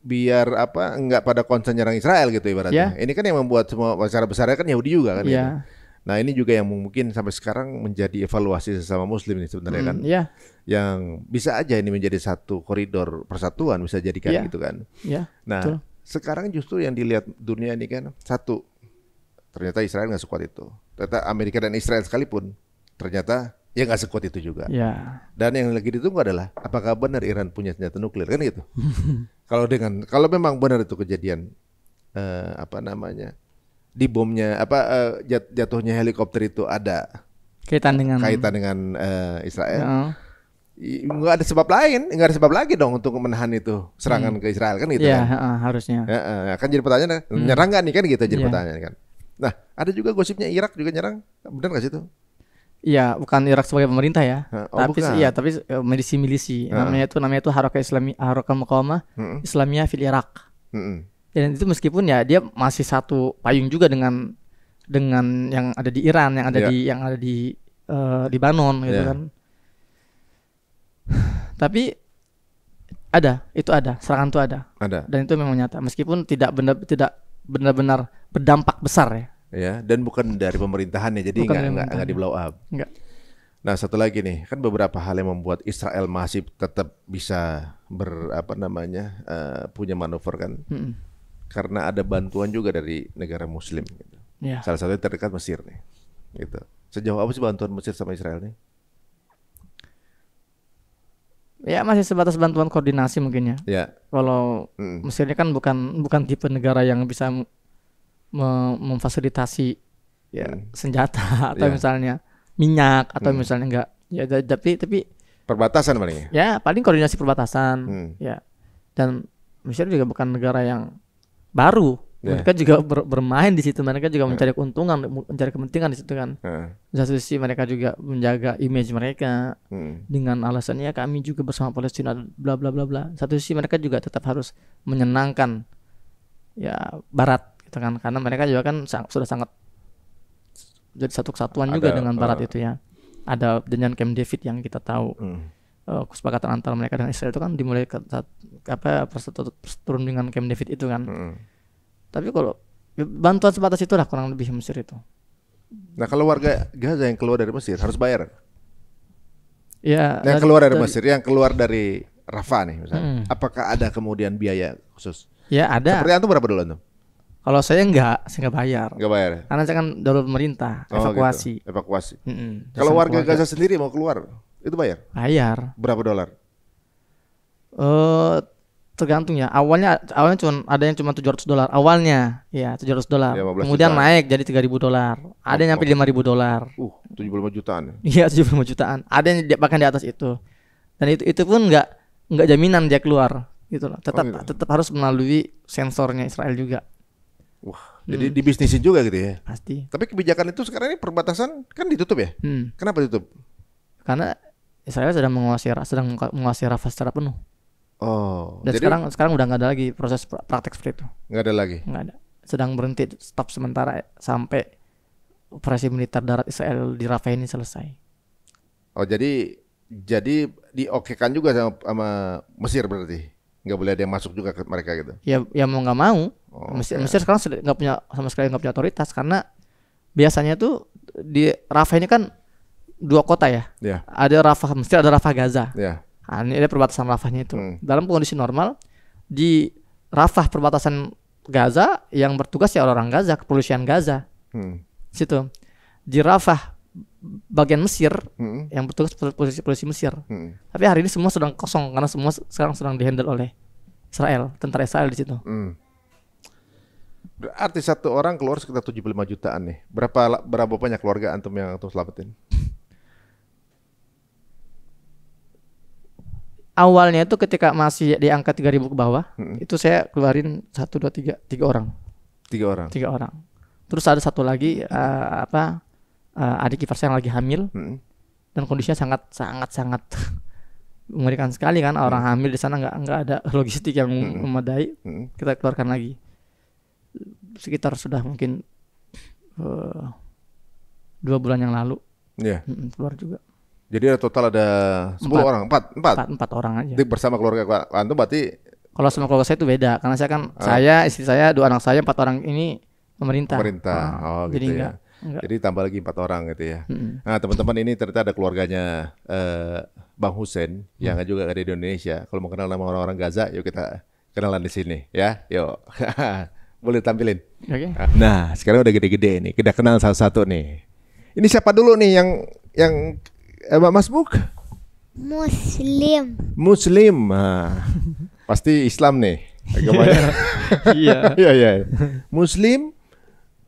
Speaker 1: biar apa enggak pada konsen nyerang Israel gitu ibaratnya. Yeah. Ini kan yang membuat semua masyarakat besarnya kan Yahudi juga kan yeah. ini. Gitu. Nah, ini juga yang mungkin sampai sekarang menjadi evaluasi sesama muslim nih sebenarnya mm, kan. Yeah. Yang bisa aja ini menjadi satu koridor persatuan bisa jadikan yeah. gitu kan. Yeah, nah, betul sekarang justru yang dilihat dunia ini kan satu ternyata Israel nggak sekuat itu. Ternyata Amerika dan Israel sekalipun ternyata ya nggak sekuat itu juga. Ya. Dan yang lagi ditunggu adalah apakah benar Iran punya senjata nuklir kan gitu. kalau dengan kalau memang benar itu kejadian eh, apa namanya di bomnya apa eh, jat, jatuhnya helikopter itu ada kaitan dengan kaitan dengan eh, Israel. Ya nggak ada sebab lain, nggak ada sebab lagi dong untuk menahan itu serangan hmm. ke Israel kan gitu yeah, kan? Uh, harusnya. Ya, uh, kan jadi pertanyaan, hmm. nyerang nggak nih kan gitu jadi yeah. pertanyaan kan. Nah, ada juga gosipnya Irak juga nyerang, benar nggak sih itu?
Speaker 2: Iya, bukan Irak sebagai pemerintah ya, oh, tapi bukan. iya, tapi eh, milisi-milisi. Uh. Namanya itu namanya itu harokah Islami harokah Muqawamah uh hmm. Islamia fil Irak. Uh Dan itu meskipun ya dia masih satu payung juga dengan dengan yang ada di Iran, yang ada yeah. di yang ada di uh, eh, Banon gitu yeah. kan tapi ada, itu ada, serangan itu ada. Ada. Dan itu memang nyata meskipun tidak benar tidak benar-benar berdampak besar ya.
Speaker 1: Ya, dan bukan dari pemerintahan ya, jadi nggak nggak nggak up. Enggak. Nah satu lagi nih, kan beberapa hal yang membuat Israel masih tetap bisa ber apa namanya uh, punya manuver kan, hmm. karena ada bantuan juga dari negara Muslim. Gitu. ya. Salah satunya terdekat Mesir nih, gitu. Sejauh apa sih bantuan Mesir sama Israel nih?
Speaker 2: Ya masih sebatas bantuan koordinasi mungkin ya. Ya. Kalau hmm. Mesir kan bukan bukan tipe negara yang bisa me memfasilitasi ya. senjata atau ya. misalnya minyak atau hmm. misalnya enggak ya tapi tapi
Speaker 1: perbatasan paling ya? ya
Speaker 2: paling koordinasi perbatasan hmm. ya dan Mesir juga bukan negara yang baru Yeah. Mereka juga ber bermain di situ, mereka juga mencari keuntungan, mencari kepentingan di situ kan. Yeah. Di satu sisi mereka juga menjaga image mereka mm. dengan alasannya kami juga bersama Palestina bla bla bla bla. Satu sisi mereka juga tetap harus menyenangkan ya barat gitu kan karena mereka juga kan sang sudah sangat jadi satu kesatuan ada, juga dengan eh, barat itu ya. Ada dengan Camp David yang kita tahu. mm. kesepakatan antara mereka dengan Israel itu kan dimulai ke, saat, apa persetujuan dengan Camp David itu kan. Mm. Tapi kalau bantuan sebatas itulah kurang lebih Mesir itu.
Speaker 1: Nah kalau warga Gaza yang keluar dari Mesir harus bayar.
Speaker 3: Ya. Yang keluar dari, dari Mesir,
Speaker 1: yang keluar dari Rafa nih misalnya. Hmm. Apakah ada kemudian biaya khusus? Ya ada. Seperti itu berapa dulu tuh?
Speaker 2: Kalau saya enggak, saya enggak bayar. Enggak bayar. Ya? Karena saya kan dari pemerintah, oh, evakuasi.
Speaker 1: Gitu. Evakuasi. Mm hmm Kalau warga keluarga. Gaza sendiri mau keluar, itu bayar?
Speaker 2: Bayar. Berapa dolar? Eh uh, tergantung ya. Awalnya awalnya cuma ada yang cuma 700 dolar awalnya. ya 700 dolar. Iya, Kemudian jutaan. naik jadi 3000 dolar. Ada oh, yang sampai oh. 5000 dolar.
Speaker 1: Uh, 75 jutaan. Ya? Iya, 75
Speaker 2: jutaan. Ada yang bahkan di atas itu. Dan itu itu pun nggak nggak jaminan dia keluar gitu loh. Tetap oh, gitu. tetap harus melalui sensornya Israel juga.
Speaker 1: Wah, hmm. jadi bisnisin juga gitu ya. Pasti. Tapi kebijakan itu sekarang ini perbatasan kan ditutup ya?
Speaker 2: Hmm. Kenapa ditutup? Karena Israel sedang menguasai sedang menguasai Rafah secara penuh.
Speaker 1: Oh. Dan jadi, sekarang
Speaker 2: sekarang udah nggak ada lagi proses praktek seperti itu.
Speaker 1: Nggak ada lagi. Nggak
Speaker 2: ada. Sedang berhenti stop sementara eh, sampai operasi militer darat Israel di Rafah ini selesai.
Speaker 1: Oh jadi jadi diokekan juga sama, sama Mesir berarti nggak boleh ada yang masuk juga ke mereka gitu.
Speaker 2: Ya ya mau nggak mau. Oh, Mesir, okay. Mesir sekarang nggak punya sama sekali nggak punya otoritas karena biasanya tuh di Rafah ini kan dua kota ya. Yeah. Ada Rafah Mesir, ada Rafah Gaza. Yeah. Nah, ini ada perbatasan Rafahnya itu. Hmm. Dalam kondisi normal di Rafah perbatasan Gaza yang bertugas ya orang-orang Gaza, kepolisian Gaza. Hmm. Situ. Di Rafah bagian Mesir hmm. yang bertugas polisi-polisi Mesir. Hmm. Tapi hari ini semua sedang kosong karena semua sekarang sedang dihandle oleh Israel, tentara Israel di situ.
Speaker 3: Hmm.
Speaker 1: Berarti satu orang keluar sekitar 75 jutaan nih. Berapa berapa banyak keluarga antum yang antum selamatin?
Speaker 2: awalnya itu ketika masih di angka 3000 ke bawah, hmm. itu saya keluarin satu dua tiga tiga orang. Tiga orang. Tiga orang. Terus ada satu lagi uh, apa uh, adik ipar saya yang lagi hamil. Hmm. Dan kondisinya sangat sangat sangat mengerikan sekali kan orang hmm. hamil di sana nggak nggak ada logistik yang hmm. memadai. Hmm. Kita keluarkan lagi. Sekitar sudah mungkin uh, dua bulan yang
Speaker 1: lalu. Yeah.
Speaker 2: Hmm, keluar juga.
Speaker 1: Jadi ada total ada 10 empat. orang, 4, empat empat orang aja. Jadi bersama keluarga antum berarti
Speaker 2: Kalau sama keluarga saya itu beda karena saya kan ah. saya, istri saya, dua anak saya, empat orang ini pemerintah. Pemerintah. Nah, oh, gitu jadi ya. Enggak, enggak.
Speaker 1: Jadi tambah lagi empat orang gitu ya. Mm Nah, teman-teman ini ternyata ada keluarganya eh, Bang Husen mm. yang juga ada di Indonesia. Kalau mau kenal nama orang-orang Gaza, yuk kita kenalan di sini ya. Yuk. Boleh tampilin. Okay. Ah. Nah, sekarang udah gede-gede nih. Kita kenal satu-satu nih. Ini siapa dulu nih yang yang Eh, Mas Muk? Muslim. Muslim. pasti Islam nih agamanya. iya. Iya iya. Muslim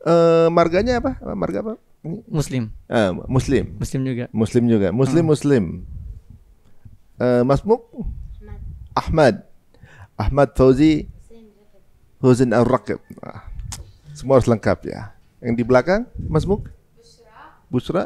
Speaker 1: eh marganya apa? Marga apa? Muslim. Eh, muslim. Muslim juga. Muslim juga. Muslim hmm. Muslim. Eh, Mas Muk? Ahmad. Ahmad Fauzi Husin Al Rakib ah, Semua harus lengkap ya. Yang di belakang Mas Muk? Busra. Busra.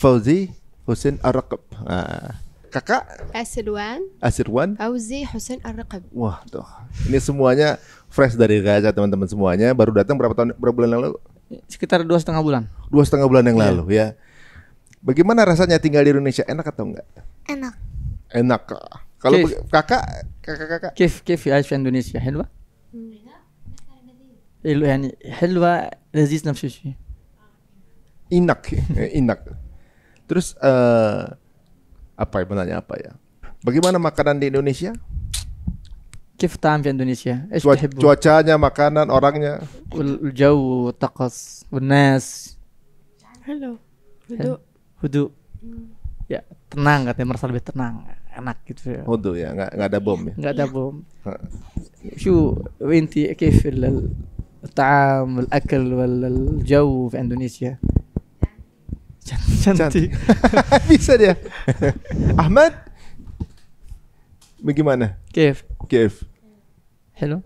Speaker 1: Fauzi Husin Arqab, Ah. kakak Asirwan. Asirwan. Fauzi Husin Arqab. Wah, tuh. Ini semuanya fresh dari Gaza teman-teman semuanya. Baru datang berapa tahun berapa bulan yang lalu? Sekitar
Speaker 2: dua setengah bulan.
Speaker 1: Dua setengah bulan yang iya. lalu yeah. ya. Bagaimana rasanya tinggal di Indonesia? Enak atau enggak? Enak. Enak. Kalau kakak, kakak, kakak. kif كيف عايش ya, Indonesia helwa
Speaker 2: helwa يعني helwa لذيذ nafsu sih. Enak,
Speaker 1: enak. Terus uh, apa yang menanya apa ya? Bagaimana makanan di Indonesia? Kif tam Indonesia. Indonesia? cuacanya, makanan, orangnya. jauh, takas, unes.
Speaker 3: Halo, Hudu.
Speaker 2: Hudu. Hmm. Ya, tenang katanya merasa lebih tenang. Enak gitu. ya.
Speaker 1: Hudu ya, nggak nggak ada bom ya. Nggak ada bom. شو
Speaker 2: انت tam, الطعام wal, jauh di Indonesia
Speaker 1: cantik. Bisa dia. Ahmad, bagaimana? Kev Kev Hello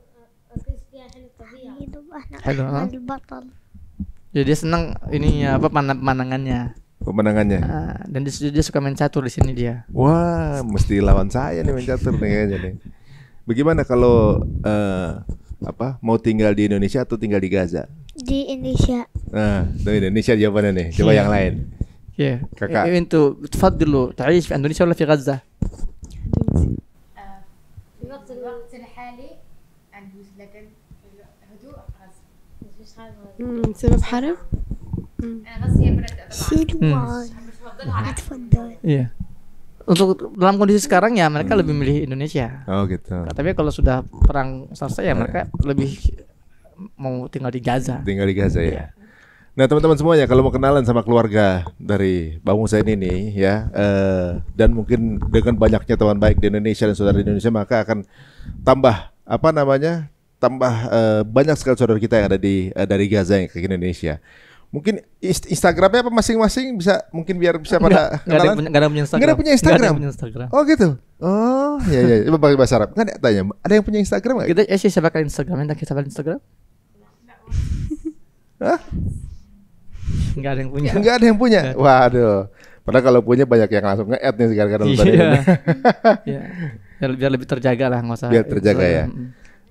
Speaker 1: halo البطل. Ah. Jadi ya, dia
Speaker 2: senang ini apa pemandangannya. Pemandangannya. Uh, dan dia, dia suka main catur di sini dia.
Speaker 1: Wah, mesti lawan saya nih main catur nih kayaknya nih. Bagaimana kalau uh, apa mau tinggal di Indonesia atau tinggal di Gaza?
Speaker 2: Di Indonesia.
Speaker 1: Nah, dari Indonesia jawabannya nih. Coba yeah. yang lain. Iya. Yeah. Kakak. Ini انتوا تفضلوا dulu. في اندونيسيا ولا في غزة؟
Speaker 4: في حرب؟ Iya.
Speaker 2: Untuk dalam kondisi sekarang ya mereka hmm. lebih milih Indonesia. Oh gitu. tapi kalau sudah perang selesai ya mereka eh. lebih mau tinggal di Gaza. Tinggal di Gaza ya. Yeah.
Speaker 1: Nah teman-teman semuanya kalau mau kenalan sama keluarga dari Bang Musa ini nih ya eh, dan mungkin dengan banyaknya teman baik di Indonesia dan saudara di Indonesia maka akan tambah apa namanya tambah eh, banyak sekali saudara kita yang ada di eh, dari Gaza yang ke Indonesia. Mungkin Instagramnya apa masing-masing bisa mungkin biar bisa pada nggak, kenalan. Gak ada, punya, ada Instagram. Gak ada punya Instagram. ada punya Instagram. Oh gitu. Oh ya ya. Coba pakai bahasa Arab. Nggak ada tanya. Ada yang punya Instagram nggak? Kita eh, siapa kali Instagram? Kita siapa Instagram? Hah?
Speaker 3: Enggak ada yang punya.
Speaker 2: Enggak ada yang punya.
Speaker 1: Ada. Waduh. Padahal kalau punya banyak yang langsung nge-add nih gara-gara lu tadi. Biar, biar lebih terjaga lah nggak usah. Biar terjaga ya.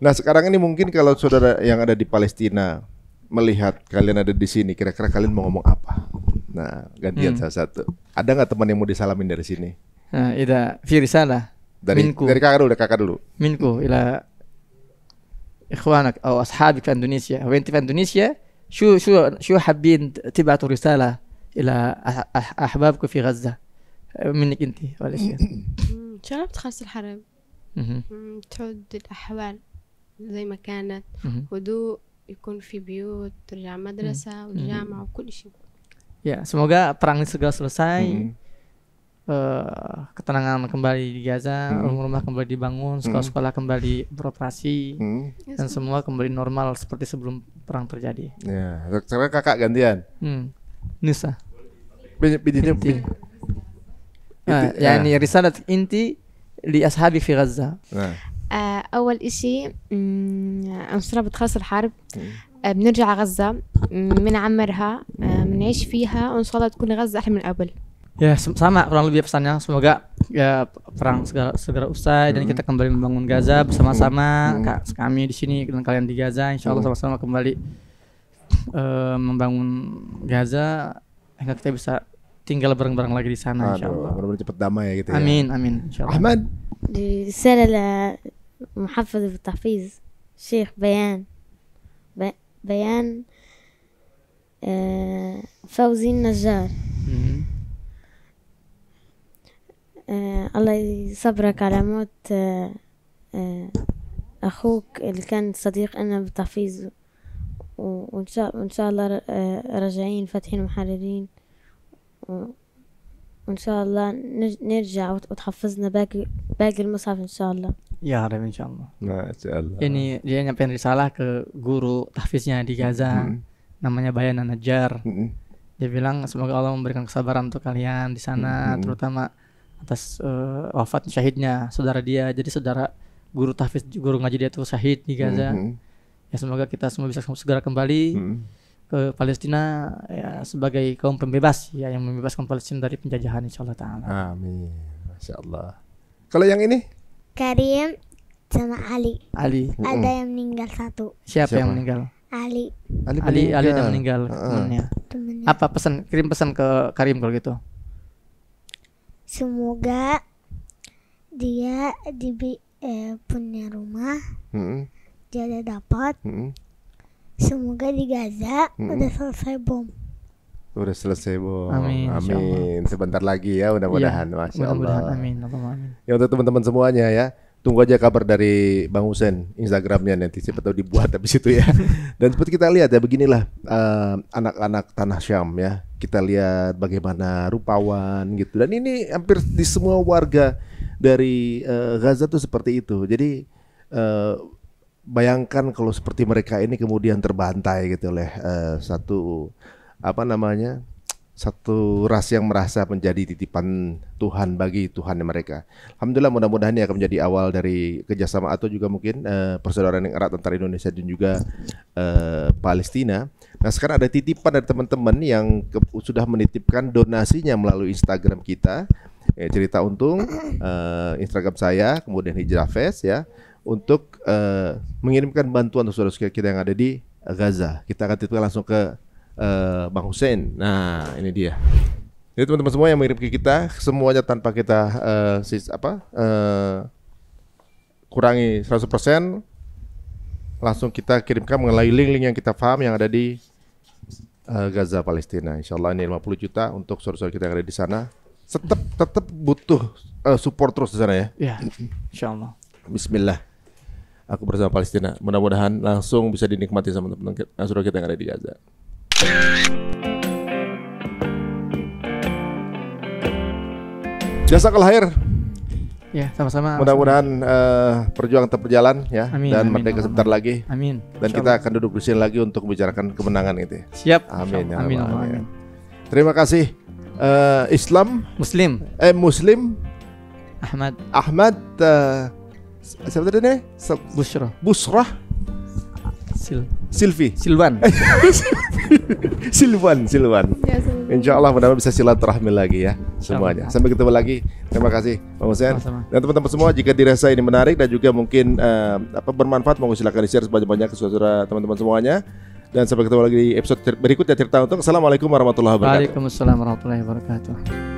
Speaker 1: Nah sekarang ini mungkin kalau saudara yang ada di Palestina melihat kalian ada di sini, kira-kira kalian mau ngomong apa? Nah gantian hmm. salah satu. Ada nggak teman yang mau disalamin dari sini?
Speaker 2: Nah, ida lah. Dari, minku. dari kakak dulu, dari kakak dulu. Minku ila ikhwanak atau ashabik Indonesia. Wenti Indonesia, شو شو شو حابين تبعتوا رساله الى احبابكم في غزه منك انت ولا شيء
Speaker 4: الله بتخلص الحرب تعود الاحوال زي ما كانت
Speaker 2: هدوء يكون في بيوت ترجع مدرسه والجامعه وكل شيء يا سموغا perang segera selesai. uh, ketenangan kembali di Gaza, rumah hmm. rumah-rumah kembali dibangun, hmm. sekolah-sekolah kembali beroperasi, hmm. dan semua kembali normal seperti sebelum perang terjadi.
Speaker 1: Ya, sekarang kakak gantian.
Speaker 2: Hmm. Nisa.
Speaker 1: Pijitnya pijit. Nah, ini
Speaker 2: ah. risalah inti li ashabi di Gaza. Nah. أول إشي عنصرة بتخلص الحرب hmm. eh, بنرجع غزة بنعمرها mm, eh, بنعيش فيها وإن شاء الله تكون غزة أحلى من قبل Ya sama kurang lebih pesannya semoga ya perang segera segera usai hmm. dan kita hmm. kembali membangun Gaza bersama-sama hmm. Kak, kami di sini dan kalian di Gaza insya Allah hmm. sama-sama kembali uh, membangun Gaza hingga kita bisa tinggal bareng-bareng lagi di sana insya Allah.
Speaker 1: cepat damai ya gitu ya. Amin amin insya Allah. Ahmad
Speaker 2: di sela لمحفظ tafiz الشيخ Bayan, Bayan, eh, Fauzin Najjar صبرك على موت أخوك اللي كان صديق أنا بتحفيظه وإن شاء, وإن شاء الله راجعين فاتحين ومحررين وإن شاء الله نرجع وتحفظنا باقي باقي المصحف إن شاء الله Ya Arif insya Allah.
Speaker 3: Nah, insya Allah.
Speaker 2: Ini dia nyampein risalah ke guru tahfiznya di Gaza, hmm. namanya Bayan Najjar. Hmm. Dia bilang semoga Allah memberikan kesabaran untuk kalian di sana, hmm. terutama atas uh, wafat syahidnya saudara dia. Jadi saudara guru tahfiz guru ngaji dia tuh syahid di Gaza. Mm -hmm. Ya semoga kita semua bisa segera kembali mm. ke Palestina ya sebagai kaum pembebas ya yang membebaskan Palestina dari penjajahan Insyaallah Allah
Speaker 1: taala. Amin. Masya
Speaker 2: Kalau yang ini? Karim sama Ali. Ali. Mm -hmm. Ada yang meninggal satu. Siapa, Siapa? yang meninggal? Ali. Ali, Ali, Ali ada meninggal uh -uh. temannya. temannya Apa pesan? Kirim pesan ke Karim kalau gitu
Speaker 3: semoga
Speaker 2: dia di eh, punya rumah hmm. dia ada dapat hmm. semoga di Gaza hmm. udah selesai bom
Speaker 1: udah selesai bom amin, amin. sebentar lagi ya iya, mudah-mudahan ya, masya mudah Allah amin, amin. ya untuk teman-teman semuanya ya Tunggu aja kabar dari Bang Husen Instagramnya nanti siapa tahu dibuat habis itu ya. Dan seperti kita lihat ya beginilah eh, anak-anak uh, tanah Syam ya kita lihat bagaimana rupawan gitu dan ini hampir di semua warga dari uh, Gaza tuh seperti itu jadi uh, bayangkan kalau seperti mereka ini kemudian terbantai gitu oleh uh, satu apa namanya satu ras yang merasa menjadi titipan Tuhan bagi Tuhan mereka. Alhamdulillah mudah-mudahan ini akan menjadi awal dari kerjasama atau juga mungkin uh, persaudaraan yang erat antara Indonesia dan juga uh, Palestina. Nah sekarang ada titipan dari teman-teman yang ke, sudah menitipkan donasinya melalui Instagram kita ya, cerita untung uh, Instagram saya kemudian Hijrah Fest ya untuk uh, mengirimkan bantuan untuk saudara-saudara kita yang ada di Gaza. Kita akan titipkan langsung ke uh, Bang Hussein. Nah ini dia. Jadi teman-teman semua yang mengirim ke kita semuanya tanpa kita uh, sis apa uh, kurangi 100% langsung kita kirimkan mengenai link-link yang kita paham yang ada di Eh, Gaza Palestina. Insya Allah ini 50 juta untuk saudara-saudara kita yang ada di sana. Tetap tetap butuh uh, support terus di sana ya. Iya, Insya Allah. Bismillah. Aku bersama Palestina. Mudah-mudahan langsung bisa dinikmati sama teman-teman eh, saudara kita yang ada di Gaza. Jasa kelahir. Ya,
Speaker 2: sama-sama. Mudah-mudahan
Speaker 1: uh, perjuangan tetap berjalan ya amin, dan amin, merdeka sebentar lagi. Amin. Dan kita akan duduk di sini lagi untuk membicarakan kemenangan itu. Siap. Amin. Ya, amin, amin, amin. Terima kasih uh, Islam Muslim. Eh Muslim Ahmad. Ahmad uh, siapa tadi nih? Busrah. Sil. Silvi. Silvan. Silvan, Silvan. Ya, Insya Allah mudah-mudahan bisa silaturahmi lagi ya semuanya. Sampai ketemu lagi. Terima kasih Bang Hussein. Dan teman-teman semua jika dirasa ini menarik dan juga mungkin uh, apa bermanfaat mau silakan di-share sebanyak-banyak ke saudara teman-teman semuanya. Dan sampai ketemu lagi di episode berikutnya cerita untuk Assalamualaikum warahmatullahi wabarakatuh.
Speaker 2: Waalaikumsalam warahmatullahi wabarakatuh.